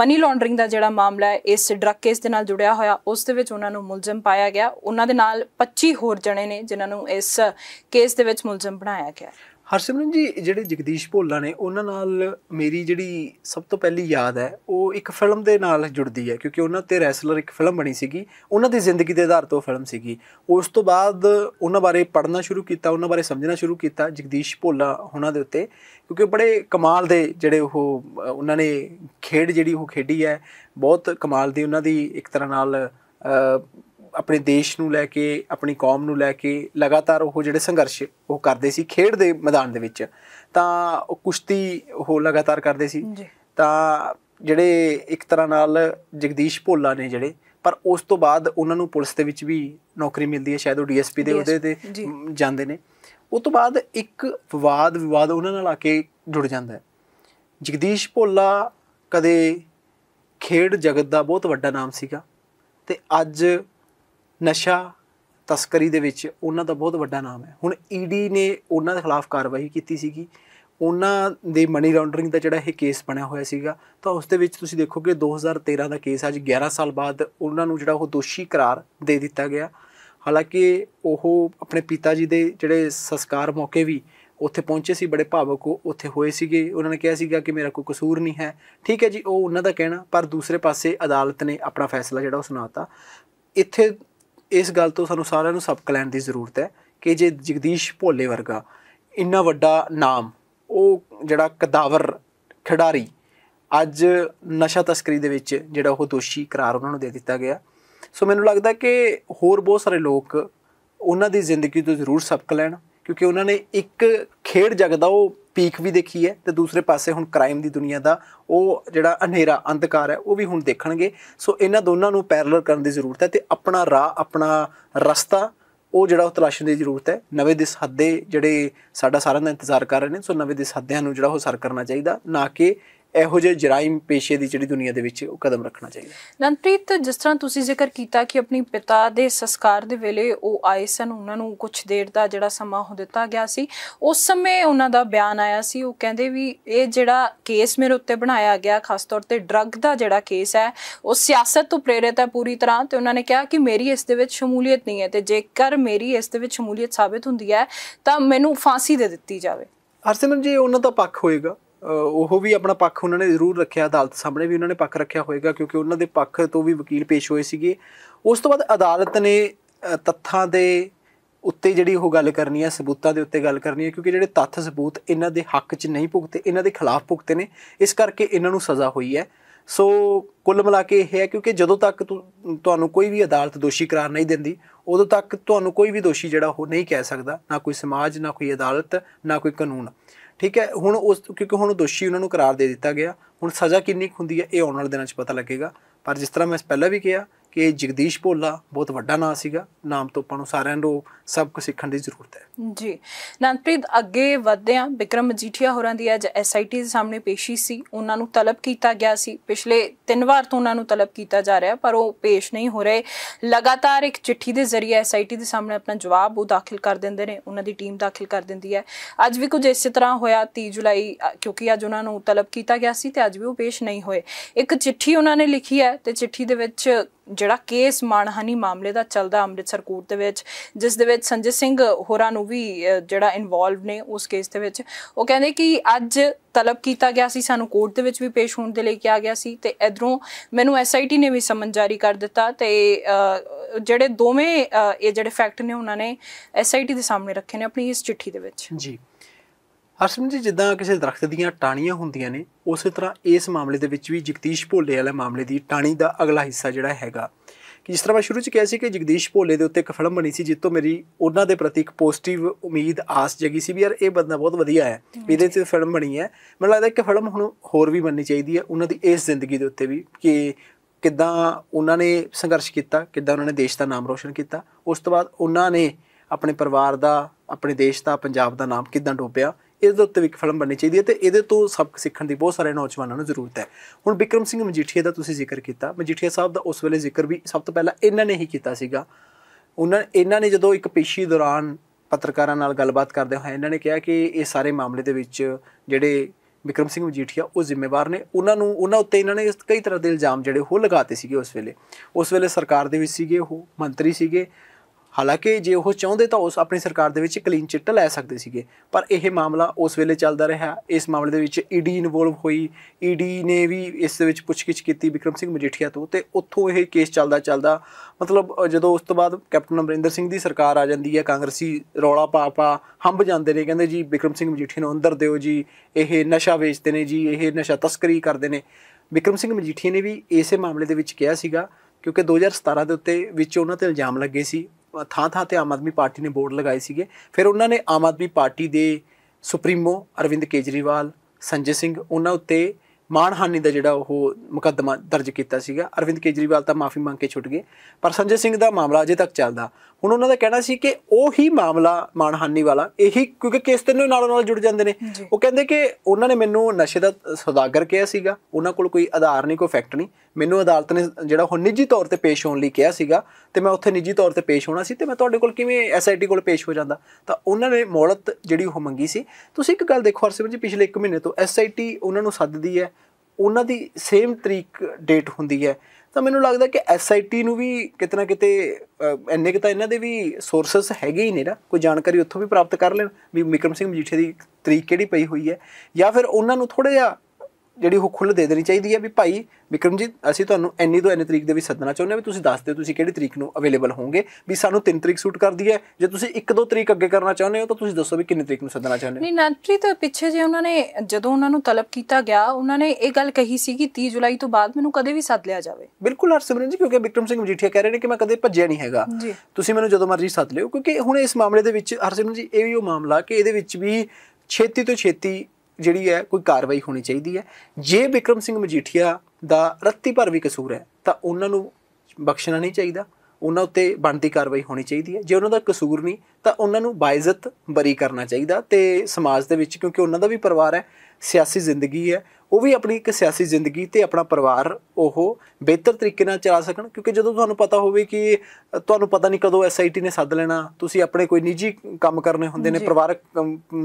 [SPEAKER 1] ਮਨੀ ਲਾਂਡਰਿੰਗ ਦਾ ਜਿਹੜਾ ਮਾਮਲਾ ਹੈ ਇਸ ਡਰਗ ਕੇਸ ਦੇ ਨਾਲ ਨਾਲ ਜੁੜਿਆ ਹੋਇਆ ਉਸ ਦੇ ਵਿੱਚ ਉਹਨਾਂ ਨੂੰ ਮੁਲਜ਼ਮ ਪਾਇਆ ਗਿਆ ਉਹਨਾਂ ਦੇ ਨਾਲ 25 ਹੋਰ ਜਣੇ ਨੇ ਜਿਨ੍ਹਾਂ ਨੂੰ ਇਸ ਕੇਸ ਦੇ ਵਿੱਚ ਮੁਲਜ਼ਮ ਬਣਾਇਆ ਗਿਆ
[SPEAKER 2] ਹਰਸਿਮਰਨ ਜੀ ਜਿਹੜੇ ਜਗਦੀਸ਼ ਭੋਲਾ ਨੇ ਉਹਨਾਂ ਨਾਲ ਮੇਰੀ ਜਿਹੜੀ ਸਭ ਤੋਂ ਪਹਿਲੀ ਯਾਦ ਹੈ ਉਹ ਇੱਕ ਫਿਲਮ ਦੇ ਨਾਲ ਜੁੜਦੀ ਹੈ ਕਿਉਂਕਿ ਉਹਨਾਂ ਤੇ ਰੈਸਲਰ ਇੱਕ ਫਿਲਮ ਬਣੀ ਸੀਗੀ ਉਹਨਾਂ ਦੀ ਜ਼ਿੰਦਗੀ ਦੇ ਆਧਾਰ ਤੋਂ ਫਿਲਮ ਸੀਗੀ ਉਸ ਤੋਂ ਬਾਅਦ ਉਹਨਾਂ ਬਾਰੇ ਪੜ੍ਹਨਾ ਸ਼ੁਰੂ ਕੀਤਾ ਉਹਨਾਂ ਬਾਰੇ ਸਮਝਣਾ ਸ਼ੁਰੂ ਕੀਤਾ ਜਗਦੀਸ਼ ਭੋਲਾ ਉਹਨਾਂ ਦੇ ਉੱਤੇ ਕਿਉਂਕਿ ਬੜੇ ਕਮਾਲ ਦੇ ਜਿਹੜੇ ਉਹ ਉਹਨਾਂ ਨੇ ਖੇਡ ਜਿਹੜੀ ਉਹ ਖੇਡੀ ਹੈ ਬਹੁਤ ਕਮਾਲ ਦੀ ਉਹਨਾਂ ਦੀ ਇੱਕ ਤਰ੍ਹਾਂ ਨਾਲ ਆਪਣੇ ਦੇਸ਼ ਨੂੰ ਲੈ ਕੇ ਆਪਣੀ ਕੌਮ ਨੂੰ ਲੈ ਕੇ ਲਗਾਤਾਰ ਉਹ ਜਿਹੜੇ ਸੰਘਰਸ਼ ਉਹ ਕਰਦੇ ਸੀ ਖੇਡ ਦੇ ਮੈਦਾਨ ਦੇ ਵਿੱਚ ਤਾਂ ਉਹ ਕੁਸ਼ਤੀ ਉਹ ਲਗਾਤਾਰ ਕਰਦੇ ਸੀ ਤਾਂ ਜਿਹੜੇ ਇੱਕ ਤਰ੍ਹਾਂ ਨਾਲ ਜਗਦੀਸ਼ ਭੋਲਾ ਨੇ ਜਿਹੜੇ ਪਰ ਉਸ ਤੋਂ ਬਾਅਦ ਉਹਨਾਂ ਨੂੰ ਪੁਲਿਸ ਦੇ ਵਿੱਚ ਵੀ ਨੌਕਰੀ ਮਿਲਦੀ ਹੈ ਸ਼ਾਇਦ ਉਹ ਡੀਐਸਪੀ ਦੇ ਉਹਦੇ ਤੇ ਜਾਂਦੇ ਨੇ ਉਸ ਤੋਂ ਬਾਅਦ ਇੱਕ ਵਿਵਾਦ ਵਿਵਾਦ ਉਹਨਾਂ ਨਾਲ ਆ ਕੇ ਜੁੜ ਜਾਂਦਾ ਹੈ ਜਗਦੀਸ਼ ਭੋਲਾ ਕਦੇ ਖੇਡ ਜਗਤ ਦਾ ਬਹੁਤ ਵੱਡਾ ਨਾਮ ਸੀਗਾ ਤੇ ਅੱਜ ਨਸ਼ਾ ਤਸਕਰੀ ਦੇ ਵਿੱਚ ਉਹਨਾਂ ਦਾ ਬਹੁਤ ਵੱਡਾ ਨਾਮ ਹੈ ਹੁਣ ਈਡੀ e ਨੇ ਉਹਨਾਂ ਦੇ ਖਿਲਾਫ ਕਾਰਵਾਈ ਕੀਤੀ ਸੀਗੀ ਉਹਨਾਂ ਦੇ ਮਨੀ ਲਾਂਡਰਿੰਗ ਦਾ ਜਿਹੜਾ ਇਹ ਕੇਸ ਬਣਿਆ ਹੋਇਆ ਸੀਗਾ ਤਾਂ ਉਸ ਦੇ ਵਿੱਚ ਤੁਸੀਂ ਦੇਖੋਗੇ 2013 ਦਾ ਕੇਸ ਅੱਜ 11 ਸਾਲ ਬਾਅਦ ਉਹਨਾਂ ਨੂੰ ਜਿਹੜਾ ਉਹ ਦੋਸ਼ੀ ਕਰਾਰ ਦੇ ਦਿੱਤਾ ਗਿਆ ਹਾਲਾਂਕਿ ਉਹ ਆਪਣੇ ਪਿਤਾ ਜੀ ਦੇ ਜਿਹੜੇ ਸੰਸਕਾਰ ਮੌਕੇ ਵੀ ਉੱਥੇ ਪਹੁੰਚੇ ਸੀ ਬੜੇ ਭਾਵਕ ਉਹ ਉੱਥੇ ਹੋਏ ਸੀਗੇ ਉਹਨਾਂ ਨੇ ਕਿਹਾ ਸੀਗਾ ਕਿ ਮੇਰਾ ਕੋਈ ਕਸੂਰ ਨਹੀਂ ਹੈ ਠੀਕ ਹੈ ਜੀ ਉਹ ਉਹਨਾਂ ਦਾ ਕਹਿਣਾ ਪਰ ਦੂਸਰੇ ਪਾਸੇ ਅਦਾਲਤ ਨੇ ਆਪਣਾ ਫੈਸਲਾ ਜਿਹੜਾ ਉਹ ਸੁਣਾਤਾ ਇੱਥੇ ਇਸ ਗੱਲ ਤੋਂ ਸਾਨੂੰ ਸਾਰਿਆਂ ਨੂੰ ਸਬਕ ਲੈਣ ਦੀ ਜ਼ਰੂਰਤ ਹੈ ਕਿ ਜੇ ਜਗਦੀਸ਼ ਭੋਲੇ ਵਰਗਾ ਇੰਨਾ ਵੱਡਾ ਨਾਮ ਉਹ ਜਿਹੜਾ ਕਦਾਵਰ ਖਿਡਾਰੀ ਅੱਜ ਨਸ਼ਾ ਤਸਕਰੀ ਦੇ ਵਿੱਚ ਜਿਹੜਾ ਉਹ ਦੋਸ਼ੀ ਕਰਾਰ ਉਹਨਾਂ ਨੂੰ ਦੇ ਦਿੱਤਾ ਗਿਆ ਸੋ ਮੈਨੂੰ ਲੱਗਦਾ ਕਿ ਹੋਰ ਬਹੁਤ ਸਾਰੇ ਲੋਕ ਉਹਨਾਂ ਦੀ ਜ਼ਿੰਦਗੀ ਤੋਂ ਜ਼ਰੂਰ ਸਬਕ ਲੈਣ ਕਿਉਂਕਿ ਉਹਨਾਂ ਨੇ ਇੱਕ ਖੇਡ ਜਗਦਾ ਉਹ ਪੀਕ ਵੀ ਦੇਖੀ ਹੈ ਤੇ ਦੂਸਰੇ ਪਾਸੇ ਹੁਣ ਕ੍ਰਾਈਮ ਦੀ ਦੁਨੀਆ ਦਾ ਉਹ ਜਿਹੜਾ ਹਨੇਰਾ ਅੰਧਕਾਰ ਹੈ ਉਹ ਵੀ ਹੁਣ ਦੇਖਣਗੇ ਸੋ ਇਹਨਾਂ ਦੋਨਾਂ ਨੂੰ ਪੈਰਲਲ ਕਰਨ ਦੀ ਜ਼ਰੂਰਤ ਹੈ ਤੇ ਆਪਣਾ ਰਾਹ ਆਪਣਾ ਰਸਤਾ ਉਹ ਜਿਹੜਾ ਉਹ ਤਲਾਸ਼ਣ ਦੀ ਜ਼ਰੂਰਤ ਹੈ ਨਵੇਂ ਦਿਸ ਹੱਦੇ ਜਿਹੜੇ ਸਾਡਾ ਸਾਰਿਆਂ ਦਾ ਇੰਤਜ਼ਾਰ ਕਰ ਰਹੇ ਨੇ ਸੋ ਨਵੇਂ ਦਿਸ ਹੱਦਿਆਂ ਨੂੰ ਜਿਹੜਾ ਉਹ ਸਰ ਕਰਨਾ ਚਾਹੀਦਾ ਨਾ ਕਿ ਇਹੋ ਜਿਹੇ ਜਰਾਇਮ ਪੇਸ਼ੇ ਦੀ ਜਿਹੜੀ ਦੁਨੀਆ ਦੇ ਵਿੱਚ ਉਹ ਕਦਮ ਰੱਖਣਾ ਚਾਹੀਦਾ
[SPEAKER 1] ਨੰਦਪ੍ਰੀਤ ਜਿਸ ਤਰ੍ਹਾਂ ਤੁਸੀਂ ਜ਼ਿਕਰ ਕੀਤਾ ਕਿ ਆਪਣੀ ਪਿਤਾ ਦੇ ਸੰਸਕਾਰ ਦੇ ਵੇਲੇ ਉਹ ਆਏ ਸਨ ਉਹਨਾਂ ਨੂੰ ਕੁਝ ਦੇਰ ਦਾ ਜਿਹੜਾ ਸਮਾਂ ਹੋ ਦਿੱਤਾ ਗਿਆ ਸੀ ਉਸ ਸਮੇਂ ਉਹਨਾਂ ਦਾ ਬਿਆਨ ਆਇਆ ਸੀ ਉਹ ਕਹਿੰਦੇ ਵੀ ਇਹ ਜਿਹੜਾ ਕੇਸ ਮੇਰੇ ਉੱਤੇ ਬਣਾਇਆ ਗਿਆ ਖਾਸ ਤੌਰ ਤੇ ਡਰੱਗ ਦਾ ਜਿਹੜਾ ਕੇਸ ਹੈ ਉਹ ਸਿਆਸਤ ਤੋਂ ਪ੍ਰੇਰਿਤ ਹੈ ਪੂਰੀ ਤਰ੍ਹਾਂ ਤੇ ਉਹਨਾਂ ਨੇ ਕਿਹਾ ਕਿ ਮੇਰੀ ਇਸ ਦੇ ਵਿੱਚ ਸ਼ਮੂਲੀਅਤ ਨਹੀਂ ਹੈ ਤੇ ਜੇਕਰ ਮੇਰੀ ਇਸ ਦੇ ਵਿੱਚ ਸ਼ਮੂਲੀਅਤ ਸਾਬਤ ਹੁੰਦੀ ਹੈ ਤਾਂ ਮੈਨੂੰ ਫਾਂਸੀ ਦੇ ਦਿੱਤੀ ਜਾਵੇ
[SPEAKER 2] ਹਰਸਿਮਨ ਜੀ ਉਹਨਾਂ ਦਾ ਪੱਖ ਹੋਏਗਾ ਉਹ ਵੀ ਆਪਣਾ ਪੱਖ ਉਹਨਾਂ ਨੇ ਜ਼ਰੂਰ ਰੱਖਿਆ ਅਦਾਲਤ ਸਾਹਮਣੇ ਵੀ ਉਹਨਾਂ ਨੇ ਪੱਖ ਰੱਖਿਆ ਹੋਵੇਗਾ ਕਿਉਂਕਿ ਉਹਨਾਂ ਦੇ ਪੱਖ ਤੋਂ ਵੀ ਵਕੀਲ ਪੇਸ਼ ਹੋਏ ਸੀਗੇ ਉਸ ਤੋਂ ਬਾਅਦ ਅਦਾਲਤ ਨੇ ਤੱਥਾਂ ਦੇ ਉੱਤੇ ਜਿਹੜੀ ਉਹ ਗੱਲ ਕਰਨੀ ਹੈ ਸਬੂਤਾਂ ਦੇ ਉੱਤੇ ਗੱਲ ਕਰਨੀ ਹੈ ਕਿਉਂਕਿ ਜਿਹੜੇ ਤੱਥ ਸਬੂਤ ਇਹਨਾਂ ਦੇ ਹੱਕ 'ਚ ਨਹੀਂ ਭੁਗਤੇ ਇਹਨਾਂ ਦੇ ਖਿਲਾਫ ਭੁਗਤੇ ਨੇ ਇਸ ਕਰਕੇ ਇਹਨਾਂ ਨੂੰ ਸਜ਼ਾ ਹੋਈ ਹੈ ਸੋ ਕੁੱਲ ਮਿਲਾ ਕੇ ਇਹ ਹੈ ਕਿਉਂਕਿ ਜਦੋਂ ਤੱਕ ਤੁਹਾਨੂੰ ਕੋਈ ਵੀ ਅਦਾਲਤ ਦੋਸ਼ੀ ਕਰਾਰ ਨਹੀਂ ਦਿੰਦੀ ਉਦੋਂ ਤੱਕ ਤੁਹਾਨੂੰ ਕੋਈ ਵੀ ਦੋਸ਼ੀ ਜਿਹੜਾ ਉਹ ਨਹੀਂ ਕਹਿ ਸਕਦਾ ਨਾ ਕੋਈ ਸਮਾਜ ਨਾ ਕੋਈ ਅਦਾਲਤ ਨਾ ਕੋਈ ਕਾਨੂੰਨ ਠੀਕ ਹੈ ਹੁਣ ਉਸ ਕਿਉਂਕਿ ਹੁਣ ਦੋਸ਼ੀ ਉਹਨਾਂ ਨੂੰ ਕਰਾਰ ਦੇ ਦਿੱਤਾ ਗਿਆ ਹੁਣ ਸਜ਼ਾ ਕਿੰਨੀ ਹੁੰਦੀ ਹੈ ਇਹ ਆਉਣ ਵਾਲੇ ਦਿਨਾਂ 'ਚ ਪਤਾ ਲੱਗੇਗਾ ਪਰ ਜਿਸ ਤਰ੍ਹਾਂ ਮੈਂ ਪਹਿਲਾਂ ਵੀ ਕਿਹਾ ਕਿ ਜਗਦੀਸ਼ ਭੋਲਾ ਬਹੁਤ ਵੱਡਾ ਨਾਮ ਸੀਗਾ ਨਾਮ ਤੋਂ ਆਪਾਂ ਨੂੰ ਸਾਰਿਆਂ ਨੂੰ ਸਭ ਕੁਝ ਸਿੱਖਣ ਦੀ ਜ਼ਰੂਰਤ
[SPEAKER 1] ਹੈ ਜੀ ਨੰਦਪ੍ਰੀਤ ਅੱਗੇ ਵਧਦੇ ਆ ਵਿਕਰਮ ਮਜੀਠੀਆ ਹੋਰਾਂ ਦੀ ਅੱਜ ਐਸਆਈਟੀ ਦੇ ਸਾਹਮਣੇ ਪੇਸ਼ੀ ਸੀ ਉਹਨਾਂ ਨੂੰ ਤਲਬ ਕੀਤਾ ਗਿਆ ਸੀ ਪਿਛਲੇ ਤਿੰਨ ਵਾਰ ਤੋਂ ਉਹਨਾਂ ਨੂੰ ਤਲਬ ਕੀਤਾ ਜਾ ਰਿਹਾ ਪਰ ਉਹ ਪੇਸ਼ ਨਹੀਂ ਹੋ ਰਹੇ ਲਗਾਤਾਰ ਇੱਕ ਚਿੱਠੀ ਦੇ ਜ਼ਰੀਏ ਐਸਆਈਟੀ ਦੇ ਸਾਹਮਣੇ ਆਪਣਾ ਜਵਾਬ ਉਹ ਦਾਖਲ ਕਰ ਦਿੰਦੇ ਨੇ ਉਹਨਾਂ ਦੀ ਟੀਮ ਦਾਖਲ ਕਰ ਦਿੰਦੀ ਹੈ ਅੱਜ ਵੀ ਕੁਝ ਇਸੇ ਤਰ੍ਹਾਂ ਹੋਇਆ 30 ਜੁਲਾਈ ਕਿਉਂਕਿ ਅੱਜ ਉਹਨਾਂ ਨੂੰ ਤਲਬ ਕੀਤਾ ਗਿਆ ਸੀ ਤੇ ਅੱਜ ਵੀ ਉਹ ਪੇਸ਼ ਨਹੀਂ ਹੋਏ ਇੱਕ ਚਿੱਠੀ ਉਹਨਾਂ ਨੇ ਲਿਖੀ ਹੈ ਤੇ ਚਿੱਠੀ ਦੇ ਵਿੱਚ ਜਿਹੜਾ ਕੇਸ ਮਾਨਹਾਨੀ ਮਾਮਲੇ ਦਾ ਚੱਲਦਾ ਅੰਮ੍ਰਿਤਸਰ ਕੋਰਟ ਦੇ ਵਿੱਚ ਜਿਸ ਦੇ ਵਿੱਚ ਸੰਜੇ ਸਿੰਘ ਹੋਰਾਂ ਨੂੰ ਵੀ ਜਿਹੜਾ ਇਨਵੋਲਵ ਨੇ ਉਸ ਕੇਸ ਦੇ ਵਿੱਚ ਉਹ ਕਹਿੰਦੇ ਕਿ ਅੱਜ ਤਲਬ ਕੀਤਾ ਗਿਆ ਸੀ ਸਾਨੂੰ ਕੋਰਟ ਦੇ ਵਿੱਚ ਵੀ ਪੇਸ਼ ਹੋਣ ਦੇ ਲਈ ਕਿਹਾ ਗਿਆ ਸੀ ਤੇ ਇਧਰੋਂ ਮੈਨੂੰ ਐਸਆਈਟੀ ਨੇ ਵੀ ਸਮਨ ਜਾਰੀ ਕਰ ਦਿੱਤਾ ਤੇ ਜਿਹੜੇ ਦੋਵੇਂ ਇਹ ਜਿਹੜੇ ਫੈਕਟ ਨੇ ਉਹਨਾਂ ਨੇ ਐਸਆਈਟੀ ਦੇ ਸਾਹਮਣੇ ਰੱਖੇ ਨੇ ਆਪਣੀ ਇਸ ਚਿੱਠੀ ਦੇ ਵਿੱਚ
[SPEAKER 2] ਜੀ ਅਸਲ ਜੀ ਜਿੱਦਾਂ ਕਿਸੇ ਦਰਖਤ ਦੀਆਂ ਟਾਣੀਆਂ ਹੁੰਦੀਆਂ ਨੇ ਉਸੇ ਤਰ੍ਹਾਂ ਇਸ ਮਾਮਲੇ ਦੇ ਵਿੱਚ ਵੀ ਜਗਦੀਸ਼ ਭੋਲੇ ਵਾਲੇ ਮਾਮਲੇ ਦੀ ਟਾਣੀ ਦਾ ਅਗਲਾ ਹਿੱਸਾ ਜਿਹੜਾ ਹੈਗਾ ਕਿ ਜਿਸ ਤਰ੍ਹਾਂ ਮੈਂ ਸ਼ੁਰੂ ਚ ਕਿਹਾ ਸੀ ਕਿ ਜਗਦੀਸ਼ ਭੋਲੇ ਦੇ ਉੱਤੇ ਇੱਕ ਫਿਲਮ ਬਣੀ ਸੀ ਜਿੱਤੋਂ ਮੇਰੀ ਉਹਨਾਂ ਦੇ ਪ੍ਰਤੀ ਇੱਕ ਪੋਜ਼ਿਟਿਵ ਉਮੀਦ ਆਸ ਜਗੀ ਸੀ ਵੀ ਯਾਰ ਇਹ ਬੰਦਾ ਬਹੁਤ ਵਧੀਆ ਹੈ ਇਹਦੇ ਤੇ ਫਿਲਮ ਬਣੀ ਹੈ ਮੈਨੂੰ ਲੱਗਦਾ ਇੱਕ ਫਿਲਮ ਹੁਣ ਹੋਰ ਵੀ ਬਣਨੀ ਚਾਹੀਦੀ ਹੈ ਉਹਨਾਂ ਦੀ ਇਸ ਜ਼ਿੰਦਗੀ ਦੇ ਉੱਤੇ ਵੀ ਕਿ ਕਿੱਦਾਂ ਉਹਨਾਂ ਨੇ ਸੰਘਰਸ਼ ਕੀਤਾ ਕਿੱਦਾਂ ਉਹਨਾਂ ਨੇ ਦੇਸ਼ ਦਾ ਨਾਮ ਰੋਸ਼ਨ ਕੀਤਾ ਉਸ ਤੋਂ ਬਾਅਦ ਉਹਨਾਂ ਨੇ ਆਪਣੇ ਪਰਿਵਾਰ ਦਾ ਆਪਣੇ ਦੇਸ਼ ਦਾ ਪੰਜਾਬ ਦਾ ਨਾਮ ਕਿੱਦਾਂ ਡੋਬਿਆ ਇਸ ਦੇ ਉੱਤੇ ਵੀ ਇੱਕ ਫਿਲਮ ਬਣਨੀ ਚਾਹੀਦੀ ਹੈ ਤੇ ਇਹਦੇ ਤੋਂ ਸਬਕ ਸਿੱਖਣ ਦੀ ਬਹੁਤ ਸਾਰੇ ਨੌਜਵਾਨਾਂ ਨੂੰ ਜ਼ਰੂਰਤ ਹੈ ਹੁਣ ਵਿਕਰਮ ਸਿੰਘ ਮਜੀਠੀਆ ਦਾ ਤੁਸੀਂ ਜ਼ਿਕਰ ਕੀਤਾ ਮਜੀਠੀਆ ਸਾਹਿਬ ਦਾ ਉਸ ਵੇਲੇ ਜ਼ਿਕਰ ਵੀ ਸਭ ਤੋਂ ਪਹਿਲਾਂ ਇਹਨਾਂ ਨੇ ਹੀ ਕੀਤਾ ਸੀਗਾ ਉਹਨਾਂ ਇਹਨਾਂ ਨੇ ਜਦੋਂ ਇੱਕ ਪੇਸ਼ੀ ਦੌਰਾਨ ਪੱਤਰਕਾਰਾਂ ਨਾਲ ਗੱਲਬਾਤ ਕਰਦੇ ਹੋਏ ਇਹਨਾਂ ਨੇ ਕਿਹਾ ਕਿ ਇਹ ਸਾਰੇ ਮਾਮਲੇ ਦੇ ਵਿੱਚ ਜਿਹੜੇ ਵਿਕਰਮ ਸਿੰਘ ਮਜੀਠੀਆ ਉਹ ਜ਼ਿੰਮੇਵਾਰ ਨੇ ਉਹਨਾਂ ਨੂੰ ਉਹਨਾਂ ਉੱਤੇ ਇਹਨਾਂ ਨੇ ਕਈ ਤਰ੍ਹਾਂ ਦੇ ਇਲਜ਼ਾਮ ਜਿਹੜੇ ਉਹ ਲਗਾਤੇ ਸੀਗੇ ਉਸ ਵੇਲੇ ਉਸ ਵੇਲੇ ਸਰਕਾਰ ਦੇ ਵਿੱਚ ਸੀਗੇ ਉਹ ਮੰਤਰੀ ਸੀਗੇ ਹਾਲਾਂਕਿ ਜੇ ਉਹ ਚਾਹੁੰਦੇ ਤਾਂ ਉਸ ਆਪਣੀ ਸਰਕਾਰ ਦੇ ਵਿੱਚ ਕਲੀਨ ਚਿੱਟ ਲੈ ਸਕਦੇ ਸੀਗੇ ਪਰ ਇਹ ਮਾਮਲਾ ਉਸ ਵੇਲੇ ਚੱਲਦਾ ਰਿਹਾ ਇਸ ਮਾਮਲੇ ਦੇ ਵਿੱਚ ਈਡੀ e ਇਨਵੋਲਵ ਹੋਈ ਈਡੀ e ਨੇ ਵੀ ਇਸ ਦੇ ਵਿੱਚ ਪੁੱਛਗਿੱਛ ਕੀਤੀ ਵਿਕਰਮ ਸਿੰਘ ਮਜੀਠੀਆ ਤੋਂ ਤੇ ਉੱਥੋਂ ਇਹ ਕੇਸ ਚੱਲਦਾ ਚੱਲਦਾ ਮਤਲਬ ਜਦੋਂ ਉਸ ਤੋਂ ਬਾਅਦ ਕੈਪਟਨ ਅਮਰਿੰਦਰ ਸਿੰਘ ਦੀ ਸਰਕਾਰ ਆ ਜਾਂਦੀ ਹੈ ਕਾਂਗਰਸੀ ਰੌਲਾ ਪਾ ਪਾ ਹੰਬ ਜਾਂਦੇ ਨੇ ਕਹਿੰਦੇ ਜੀ ਵਿਕਰਮ ਸਿੰਘ ਮਜੀਠੀਆ ਨੂੰ ਅੰਦਰ ਦਿਓ ਜੀ ਇਹ ਨਸ਼ਾ ਵੇਚਦੇ ਨੇ ਜੀ ਇਹ ਨਸ਼ਾ ਤਸਕਰੀ ਕਰਦੇ ਨੇ ਵਿਕਰਮ ਸਿੰਘ ਮਜੀਠੀਆ ਨੇ ਵੀ ਇਸੇ ਮਾਮਲੇ ਦੇ ਵਿੱਚ ਕਿਹਾ ਸੀਗਾ ਕਿਉਂਕਿ 2017 ਦੇ ਉੱਤੇ ਵਿੱਚ ਉਹਨਾਂ ਤੇ ਇਲਜ਼ਾਮ ਲੱਗੇ ਸੀ ਥਾਂ ਥਾਂ ਤੇ ਆਮ ਆਦਮੀ ਪਾਰਟੀ ਨੇ ਬੋਰਡ ਲਗਾਏ ਸੀਗੇ ਫਿਰ ਉਹਨਾਂ ਨੇ ਆਮ ਆਦਮੀ ਪਾਰਟੀ ਦੇ ਸੁਪਰੀਮੋ ਅਰਵਿੰਦ ਕੇਜਰੀਵਾਲ ਸੰਜੇ ਸਿੰਘ ਉਹਨਾਂ ਉੱਤੇ ਮਾਨਹਾਨੀ ਦਾ ਜਿਹੜਾ ਉਹ ਮੁਕੱਦਮਾ ਦਰਜ ਕੀਤਾ ਸੀਗਾ ਅਰਵਿੰਦ ਕੇਜਰੀਵਾਲ ਤਾਂ ਮਾਫੀ ਮੰਗ ਕੇ ਛੁੱਟ ਗਏ ਪਰ ਸੰਜੇ ਸਿੰਘ ਦਾ ਮਾਮਲਾ ਅਜੇ ਤੱਕ ਚੱਲਦਾ ਹੁਣ ਉਹਨਾਂ ਦਾ ਕਹਿਣਾ ਸੀ ਕਿ ਉਹੀ ਮਾਮਲਾ ਮਾਨਹਾਨੀ ਵਾਲਾ ਇਹੀ ਕਿਉਂਕਿ ਕੇਸ ਤਿੰਨੋਂ ਨਾਲ ਨਾਲ ਜੁੜ ਜਾਂਦੇ ਨੇ ਉਹ ਕਹਿੰਦੇ ਕਿ ਉਹਨਾਂ ਨੇ ਮੈਨੂੰ ਨਸ਼ੇ ਦਾ ਸੌਦਾਗਰ ਕਿਹਾ ਸੀਗਾ ਉਹਨਾਂ ਕੋਲ ਕੋਈ ਆਧਾਰ ਨਹੀਂ ਕੋਈ ਫੈਕਟ ਨਹੀਂ ਮੈਨੂੰ ਅਦਾਲਤ ਨੇ ਜਿਹੜਾ ਉਹ ਨਿੱਜੀ ਤੌਰ ਤੇ ਪੇਸ਼ ਹੋਣ ਲਈ ਕਿਹਾ ਸੀਗਾ ਤੇ ਮੈਂ ਉੱਥੇ ਨਿੱਜੀ ਤੌਰ ਤੇ ਪੇਸ਼ ਹੋਣਾ ਸੀ ਤੇ ਮੈਂ ਤੁਹਾਡੇ ਕੋਲ ਕਿਵੇਂ ਐਸਆਈਟੀ ਕੋਲ ਪੇਸ਼ ਹੋ ਜਾਂਦਾ ਤਾਂ ਉਹਨਾਂ ਨੇ ਮੌਲਤ ਜਿਹੜੀ ਉਹ ਮੰਗੀ ਸੀ ਤੁਸੀਂ ਇੱਕ ਗੱਲ ਦੇਖੋ ਅਰਸੇ ਵਿੱਚ ਪਿਛਲੇ 1 ਮਹੀਨੇ ਤੋਂ ਐਸਆਈਟੀ ਉਹਨਾਂ ਨੂੰ ਸੱਦਦੀ ਹੈ ਉਹਨਾਂ ਦੀ ਸੇਮ ਤਰੀਕ ਡੇਟ ਹੁੰਦੀ ਹੈ ਤਾਂ ਮੈਨੂੰ ਲੱਗਦਾ ਕਿ ਐਸਆਈਟੀ ਨੂੰ ਵੀ ਕਿਤਨਾ ਕਿਤੇ ਐਨੇ ਕਿ ਤਾਂ ਇਹਨਾਂ ਦੇ ਵੀ ਸੋਰਸਸ ਹੈਗੇ ਹੀ ਨੇ ਨਾ ਕੋਈ ਜਾਣਕਾਰੀ ਉੱਥੋਂ ਵੀ ਪ੍ਰਾਪਤ ਕਰ ਲੈਣ ਵੀ ਵਿਕਰਮ ਸਿੰਘ ਮਜੀਠੇ ਦੀ ਤਰੀਕ ਕਿਹੜੀ ਪਈ ਹੋਈ ਹੈ ਜਾਂ ਫਿਰ ਉਹਨਾਂ ਨੂੰ ਥੋੜਾ ਜਿਹਾ ਜਿਹੜੀ ਉਹ ਖੁੱਲ੍ਹ ਦੇ ਦੇਣੀ ਚਾਹੀਦੀ ਹੈ ਵੀ ਭਾਈ ਵਿਕਰਮਜੀਤ ਅਸੀਂ ਤੁਹਾਨੂੰ ਐਨੀ ਤੋਂ ਐਨੀ ਤਰੀਕ ਦੇ ਵਿੱਚ ਸੱਦਣਾ ਚਾਹੁੰਦੇ ਹਾਂ ਵੀ ਤੁਸੀਂ ਦੱਸ ਦਿਓ ਤੁਸੀਂ ਕਿਹੜੀ ਤਰੀਕ ਨੂੰ ਅਵੇਲੇਬਲ ਹੋਵੋਗੇ ਵੀ ਸਾਨੂੰ ਤਿੰਨ ਤਰੀਕ ਸੂਟ ਕਰਦੀ ਹੈ ਜੇ ਤੁਸੀਂ ਇੱਕ ਦੋ ਤਰੀਕ ਅੱਗੇ ਕਰਨਾ ਚਾਹੁੰਦੇ ਹੋ ਤਾਂ ਤੁਸੀਂ ਦੱਸੋ ਵੀ ਕਿੰਨੀ ਤਰੀਕ ਨੂੰ ਸੱਦਣਾ ਚਾਹੁੰਦੇ ਨਹੀਂ
[SPEAKER 1] ਨਾਟਰੀ ਤਾਂ ਪਿੱਛੇ ਜੇ ਉਹਨਾਂ ਨੇ ਜਦੋਂ ਉਹਨਾਂ ਨੂੰ ਤਲਬ ਕੀਤਾ ਗਿਆ ਉਹਨਾਂ ਨੇ ਇਹ ਗੱਲ ਕਹੀ ਸੀ ਕਿ 30 ਜੁਲਾਈ ਤੋਂ ਬਾਅਦ ਮੈਨੂੰ ਕਦੇ ਵੀ ਸੱਦ ਲਿਆ ਜਾਵੇ
[SPEAKER 2] ਬਿਲਕੁਲ ਹਰਸਿਮਰਨ ਜੀ ਕਿਉਂਕਿ ਵਿਕਰਮ ਸਿੰਘ ਮਜੀਠੀਆ ਕਹਿ ਰਹੇ ਨੇ ਕਿ ਮੈਂ ਕਦੇ ਭੱਜਿਆ ਨਹੀਂ ਹੈਗਾ ਤੁਸੀਂ ਮੈਨੂੰ ਜਦੋਂ ਮਰਜ਼ੀ ਸੱਦ ਲਿਓ ਕਿਉਂਕਿ ਹੁਣ ਇਸ ਮਾਮਲੇ ਦੇ ਵਿੱਚ ਹਰਸਿਮਰਨ ਜੀ ਇਹ ਵੀ ਉਹ ਮਾਮਲਾ ਕਿ ਇਹਦੇ ਵਿੱਚ ਵੀ ਛੇਤੀ ਤੋਂ ਛੇਤੀ ਜਿਹੜੀ ਹੈ ਕੋਈ ਕਾਰਵਾਈ ਹੋਣੀ ਚਾਹੀਦੀ ਹੈ ਜੇ ਵਿਕਰਮ ਸਿੰਘ ਮਜੀਠੀਆ ਦਾ ਰੱਤੀ ਭਰ ਵੀ ਕਸੂਰ ਹੈ ਤਾਂ ਉਹਨਾਂ ਨੂੰ ਬਖਸ਼ਣਾ ਨਹੀਂ ਚਾਹੀਦਾ ਉਹਨਾਂ ਉੱਤੇ ਬਣਦੀ ਕਾਰਵਾਈ ਹੋਣੀ ਚਾਹੀਦੀ ਹੈ ਜੇ ਉਹਨਾਂ ਦਾ ਕਸੂਰ ਨਹੀਂ ਤਾਂ ਉਹਨਾਂ ਨੂੰ ਬਾਇਜ਼ਤ ਬਰੀ ਕਰਨਾ ਚਾਹੀਦਾ ਤੇ ਸਮਾਜ ਦੇ ਵਿੱਚ ਕਿਉਂਕਿ ਉਹਨਾਂ ਦਾ ਵੀ ਪਰਿਵਾਰ ਹੈ ਸਿਆਸੀ ਜ਼ਿੰਦਗੀ ਹੈ ਉਹ ਵੀ ਆਪਣੀ ਇੱਕ ਸਿਆਸੀ ਜ਼ਿੰਦਗੀ ਤੇ ਆਪਣਾ ਪਰਿਵਾਰ ਉਹ ਬਿਹਤਰ ਤਰੀਕੇ ਨਾਲ ਚਲਾ ਸਕਣ ਕਿਉਂਕਿ ਜਦੋਂ ਤੁਹਾਨੂੰ ਪਤਾ ਹੋਵੇ ਕਿ ਤੁਹਾਨੂੰ ਪਤਾ ਨਹੀਂ ਕਦੋਂ ਐਸਆਈਟੀ ਨੇ ਸੱਦ ਲੈਣਾ ਤੁਸੀਂ ਆਪਣੇ ਕੋਈ ਨਿੱਜੀ ਕੰਮ ਕਰਨੇ ਹੁੰਦੇ ਨੇ ਪਰਿਵਾਰਕ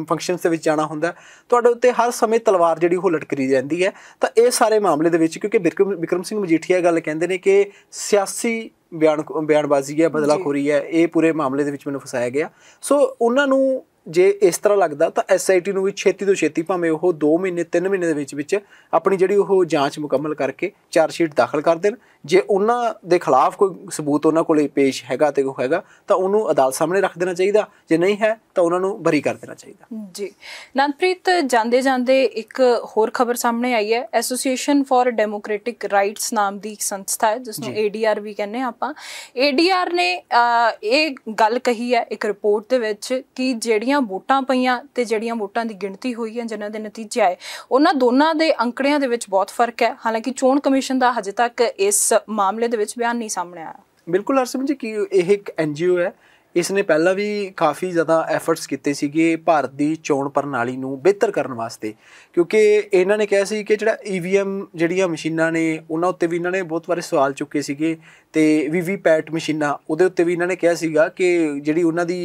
[SPEAKER 2] ਫੰਕਸ਼ਨਸ ਦੇ ਵਿੱਚ ਜਾਣਾ ਹੁੰਦਾ ਤੁਹਾਡੇ ਉੱਤੇ ਹਰ ਸਮੇਂ ਤਲਵਾਰ ਜਿਹੜੀ ਉਹ ਲਟਕਰੀ ਰਹਿੰਦੀ ਹੈ ਤਾਂ ਇਹ ਸਾਰੇ ਮਾਮਲੇ ਦੇ ਵਿੱਚ ਕਿਉਂਕਿ ਵਿਕਰਮ ਸਿੰਘ ਮਜੀਠੀਆ ਗੱਲ ਕਹਿੰਦੇ ਨੇ ਕਿ ਸਿਆਸੀ ਬਿਆਨ ਬਿਆਨਬਾਜ਼ੀ ਹੈ ਬਦਲਾਖੋਰੀ ਹੈ ਇਹ ਪੂਰੇ ਮਾਮਲੇ ਦੇ ਵਿੱਚ ਮੈਨੂੰ ਫਸਾਇਆ ਗਿਆ ਸੋ ਉਹਨਾਂ ਨੂੰ ਜੇ ਇਸ ਤਰ੍ਹਾਂ ਲੱਗਦਾ ਤਾਂ ਐਸਆਈਟੀ ਨੂੰ ਵੀ ਛੇਤੀ ਤੋਂ ਛੇਤੀ ਭਾਵੇਂ ਉਹ 2 ਮਹੀਨੇ 3 ਮਹੀਨੇ ਦੇ ਵਿੱਚ ਵਿੱਚ ਆਪਣੀ ਜਿਹੜੀ ਉਹ ਜਾਂਚ ਮੁਕੰਮਲ ਕਰਕੇ ਚਾਰ ਸ਼ੀਟ ਦਾਖਲ ਕਰ ਦੇਣ ਜੇ ਉਹਨਾਂ ਦੇ ਖਿਲਾਫ ਕੋਈ ਸਬੂਤ ਉਹਨਾਂ ਕੋਲੇ ਪੇਸ਼ ਹੈਗਾ ਤੇ ਕੋਈ ਹੈਗਾ ਤਾਂ ਉਹਨੂੰ ਅਦਾਲਤ ਸਾਹਮਣੇ ਰੱਖ ਦੇਣਾ ਚਾਹੀਦਾ ਜੇ ਨਹੀਂ ਹੈ ਤਾਂ ਉਹਨਾਂ ਨੂੰ ਬਰੀ ਕਰ ਦੇਣਾ ਚਾਹੀਦਾ
[SPEAKER 1] ਜੀ ਨੰਦਪ੍ਰੀਤ ਜਾਂਦੇ ਜਾਂਦੇ ਇੱਕ ਹੋਰ ਖਬਰ ਸਾਹਮਣੇ ਆਈ ਹੈ ਐਸੋਸੀਏਸ਼ਨ ਫਾਰ ਡੈਮੋਕ੍ਰੈਟਿਕ ਰਾਈਟਸ ਨਾਮ ਦੀ ਇੱਕ ਸੰਸਥਾ ਹੈ ਜਿਸ ਨੂੰ ਏਡੀਆਰ ਵੀ ਕਹਿੰਦੇ ਆਪਾਂ ਏਡੀਆਰ ਨੇ ਇਹ ਗੱਲ ਕਹੀ ਹੈ ਇੱਕ ਰਿਪੋਰਟ ਦੇ ਵਿੱਚ ਕਿ ਜਿਹੜੀ ਜਿਹੜੀਆਂ ਵੋਟਾਂ ਪਈਆਂ ਤੇ ਜਿਹੜੀਆਂ ਵੋਟਾਂ ਦੀ ਗਿਣਤੀ ਹੋਈ ਹੈ ਜਿਨ੍ਹਾਂ ਦੇ ਨਤੀਜੇ ਆਏ ਉਹਨਾਂ ਦੋਨਾਂ ਦੇ ਅੰਕੜਿਆਂ ਦੇ ਵਿੱਚ ਬਹੁਤ ਫਰਕ ਹੈ ਹਾਲਾਂਕਿ ਚੋਣ ਕਮਿਸ਼ਨ ਦਾ ਹਜੇ ਤੱਕ ਇਸ ਮਾਮਲੇ ਦੇ ਵਿੱਚ ਬਿਆਨ ਨਹੀਂ ਸਾਹਮਣੇ ਆਇਆ
[SPEAKER 2] ਬਿਲਕੁਲ ਅਰਸ਼ਮ ਜੀ ਕਿ ਇਹ ਇੱਕ ਐਨਜੀਓ ਹੈ ਇਸ ਨੇ ਪਹਿਲਾਂ ਵੀ ਕਾਫੀ ਜ਼ਿਆਦਾ ਐਫਰਟਸ ਕੀਤੇ ਸੀਗੇ ਭਾਰਤ ਦੀ ਚੋਣ ਪ੍ਰਣਾਲੀ ਨੂੰ ਬਿਹਤਰ ਕਰਨ ਵਾਸਤੇ ਕਿਉਂਕਿ ਇਹਨਾਂ ਨੇ ਕਿਹਾ ਸੀ ਕਿ ਜਿਹੜਾ ਈਵੀਐਮ e ਜਿਹੜੀਆਂ ਮਸ਼ੀਨਾਂ ਨੇ ਉਹਨਾਂ ਉੱਤੇ ਵੀ ਇਹਨਾਂ ਨੇ ਬਹੁਤ ਵਾਰੇ ਸਵਾਲ ਚੁੱਕੇ ਸੀਗੇ ਤੇ ਪੈਟ ਮਸ਼ੀਨਾਂ ਉਹਦੇ ਉੱਤੇ ਵੀ ਇਹਨਾਂ ਨੇ ਕਿਹਾ ਸੀਗਾ ਕਿ ਜਿਹੜੀ ਉਹਨਾਂ ਦੀ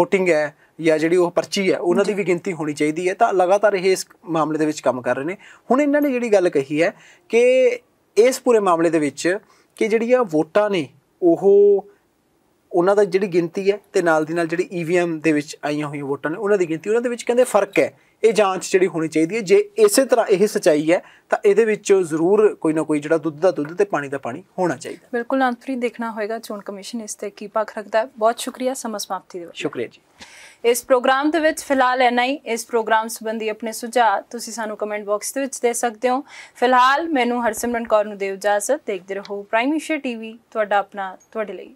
[SPEAKER 2] VOTING ਹੈ ਜਾਂ ਜਿਹੜੀ ਉਹ ਪਰਚੀ ਹੈ ਉਹਨਾਂ ਦੀ ਵੀ ਗਿਣਤੀ ਹੋਣੀ ਚਾਹੀਦੀ ਹੈ ਤਾਂ ਲਗਾਤਾਰ ਇਹ ਇਸ ਮਾਮਲੇ ਦੇ ਵਿੱਚ ਕੰਮ ਕਰ ਰਹੇ ਨੇ ਹੁਣ ਇਹਨਾਂ ਨੇ ਜਿਹੜੀ ਗੱਲ ਕਹੀ ਹੈ ਕਿ ਇਸ ਪੂਰੇ ਮਾਮਲੇ ਦੇ ਵਿੱਚ ਕਿ ਜਿਹੜੀਆਂ ਵੋਟਾਂ ਨੇ ਉਹ ਉਹਨਾਂ ਦਾ ਜਿਹੜੀ ਗਿਣਤੀ ਹੈ ਤੇ ਨਾਲ ਦੀ ਨਾਲ ਜਿਹੜੀ ਈਵੀਐਮ e ਦੇ ਵਿੱਚ ਆਈਆਂ ਹੋਈਆਂ ਵੋਟਾਂ ਨੇ ਉਹਨਾਂ ਦੀ ਗਿਣਤੀ ਉਹਨਾਂ ਦੇ ਵਿੱਚ ਕਹਿੰਦੇ ਫਰਕ ਹੈ ਇਹ ਜਾਂਚ ਜਿਹੜੀ ਹੋਣੀ ਚਾਹੀਦੀ ਹੈ ਜੇ ਇਸੇ ਤਰ੍ਹਾਂ ਇਹ ਸਚਾਈ ਹੈ ਤਾਂ ਇਹਦੇ ਵਿੱਚ ਜ਼ਰੂਰ ਕੋਈ ਨਾ ਕੋਈ ਜਿਹੜਾ ਦੁੱਧ ਦਾ ਦੁੱਧ ਤੇ ਪਾਣੀ ਦਾ ਪਾਣੀ ਹੋਣਾ ਚਾਹੀਦਾ
[SPEAKER 1] ਬਿਲਕੁਲ ਅੰਤਰੀ ਦੇਖਣਾ ਹੋਏਗਾ ਚੋਣ ਕਮਿਸ਼ਨ ਇਸ ਤੇ ਕੀ ਪੱਖ ਰੱਖਦਾ ਹੈ ਬਹੁਤ ਸ਼ੁਕਰੀਆ ਸਮਾਂ ਸਮਾਪਤੀ ਦੇ ਵਿੱਚ ਸ਼ੁਕਰੀਆ ਜੀ ਇਸ ਪ੍ਰੋਗਰਾਮ ਦੇ ਵਿੱਚ ਫਿਲਹਾਲ ਐਨਾ ਹੀ ਇਸ ਪ੍ਰੋਗਰਾਮ ਸੰਬੰਧੀ ਆਪਣੇ ਸੁਝਾਅ ਤੁਸੀਂ ਸਾਨੂੰ ਕਮੈਂਟ ਬਾਕਸ ਦੇ ਵਿੱਚ ਦੇ ਸਕਦੇ ਹੋ ਫਿਲਹਾਲ ਮੈਨੂੰ ਹਰਸਿਮਰਨ ਕੌਰ ਨੂੰ ਦੇਵ ਇਜਾਜ਼ਤ ਦੇਖਦੇ ਰਹੋ ਪ੍ਰਾਈਮ ਏਸ਼ੀਆ ਟੀਵੀ ਤੁਹਾਡਾ ਆਪਣਾ ਤੁਹਾਡੇ ਲਈ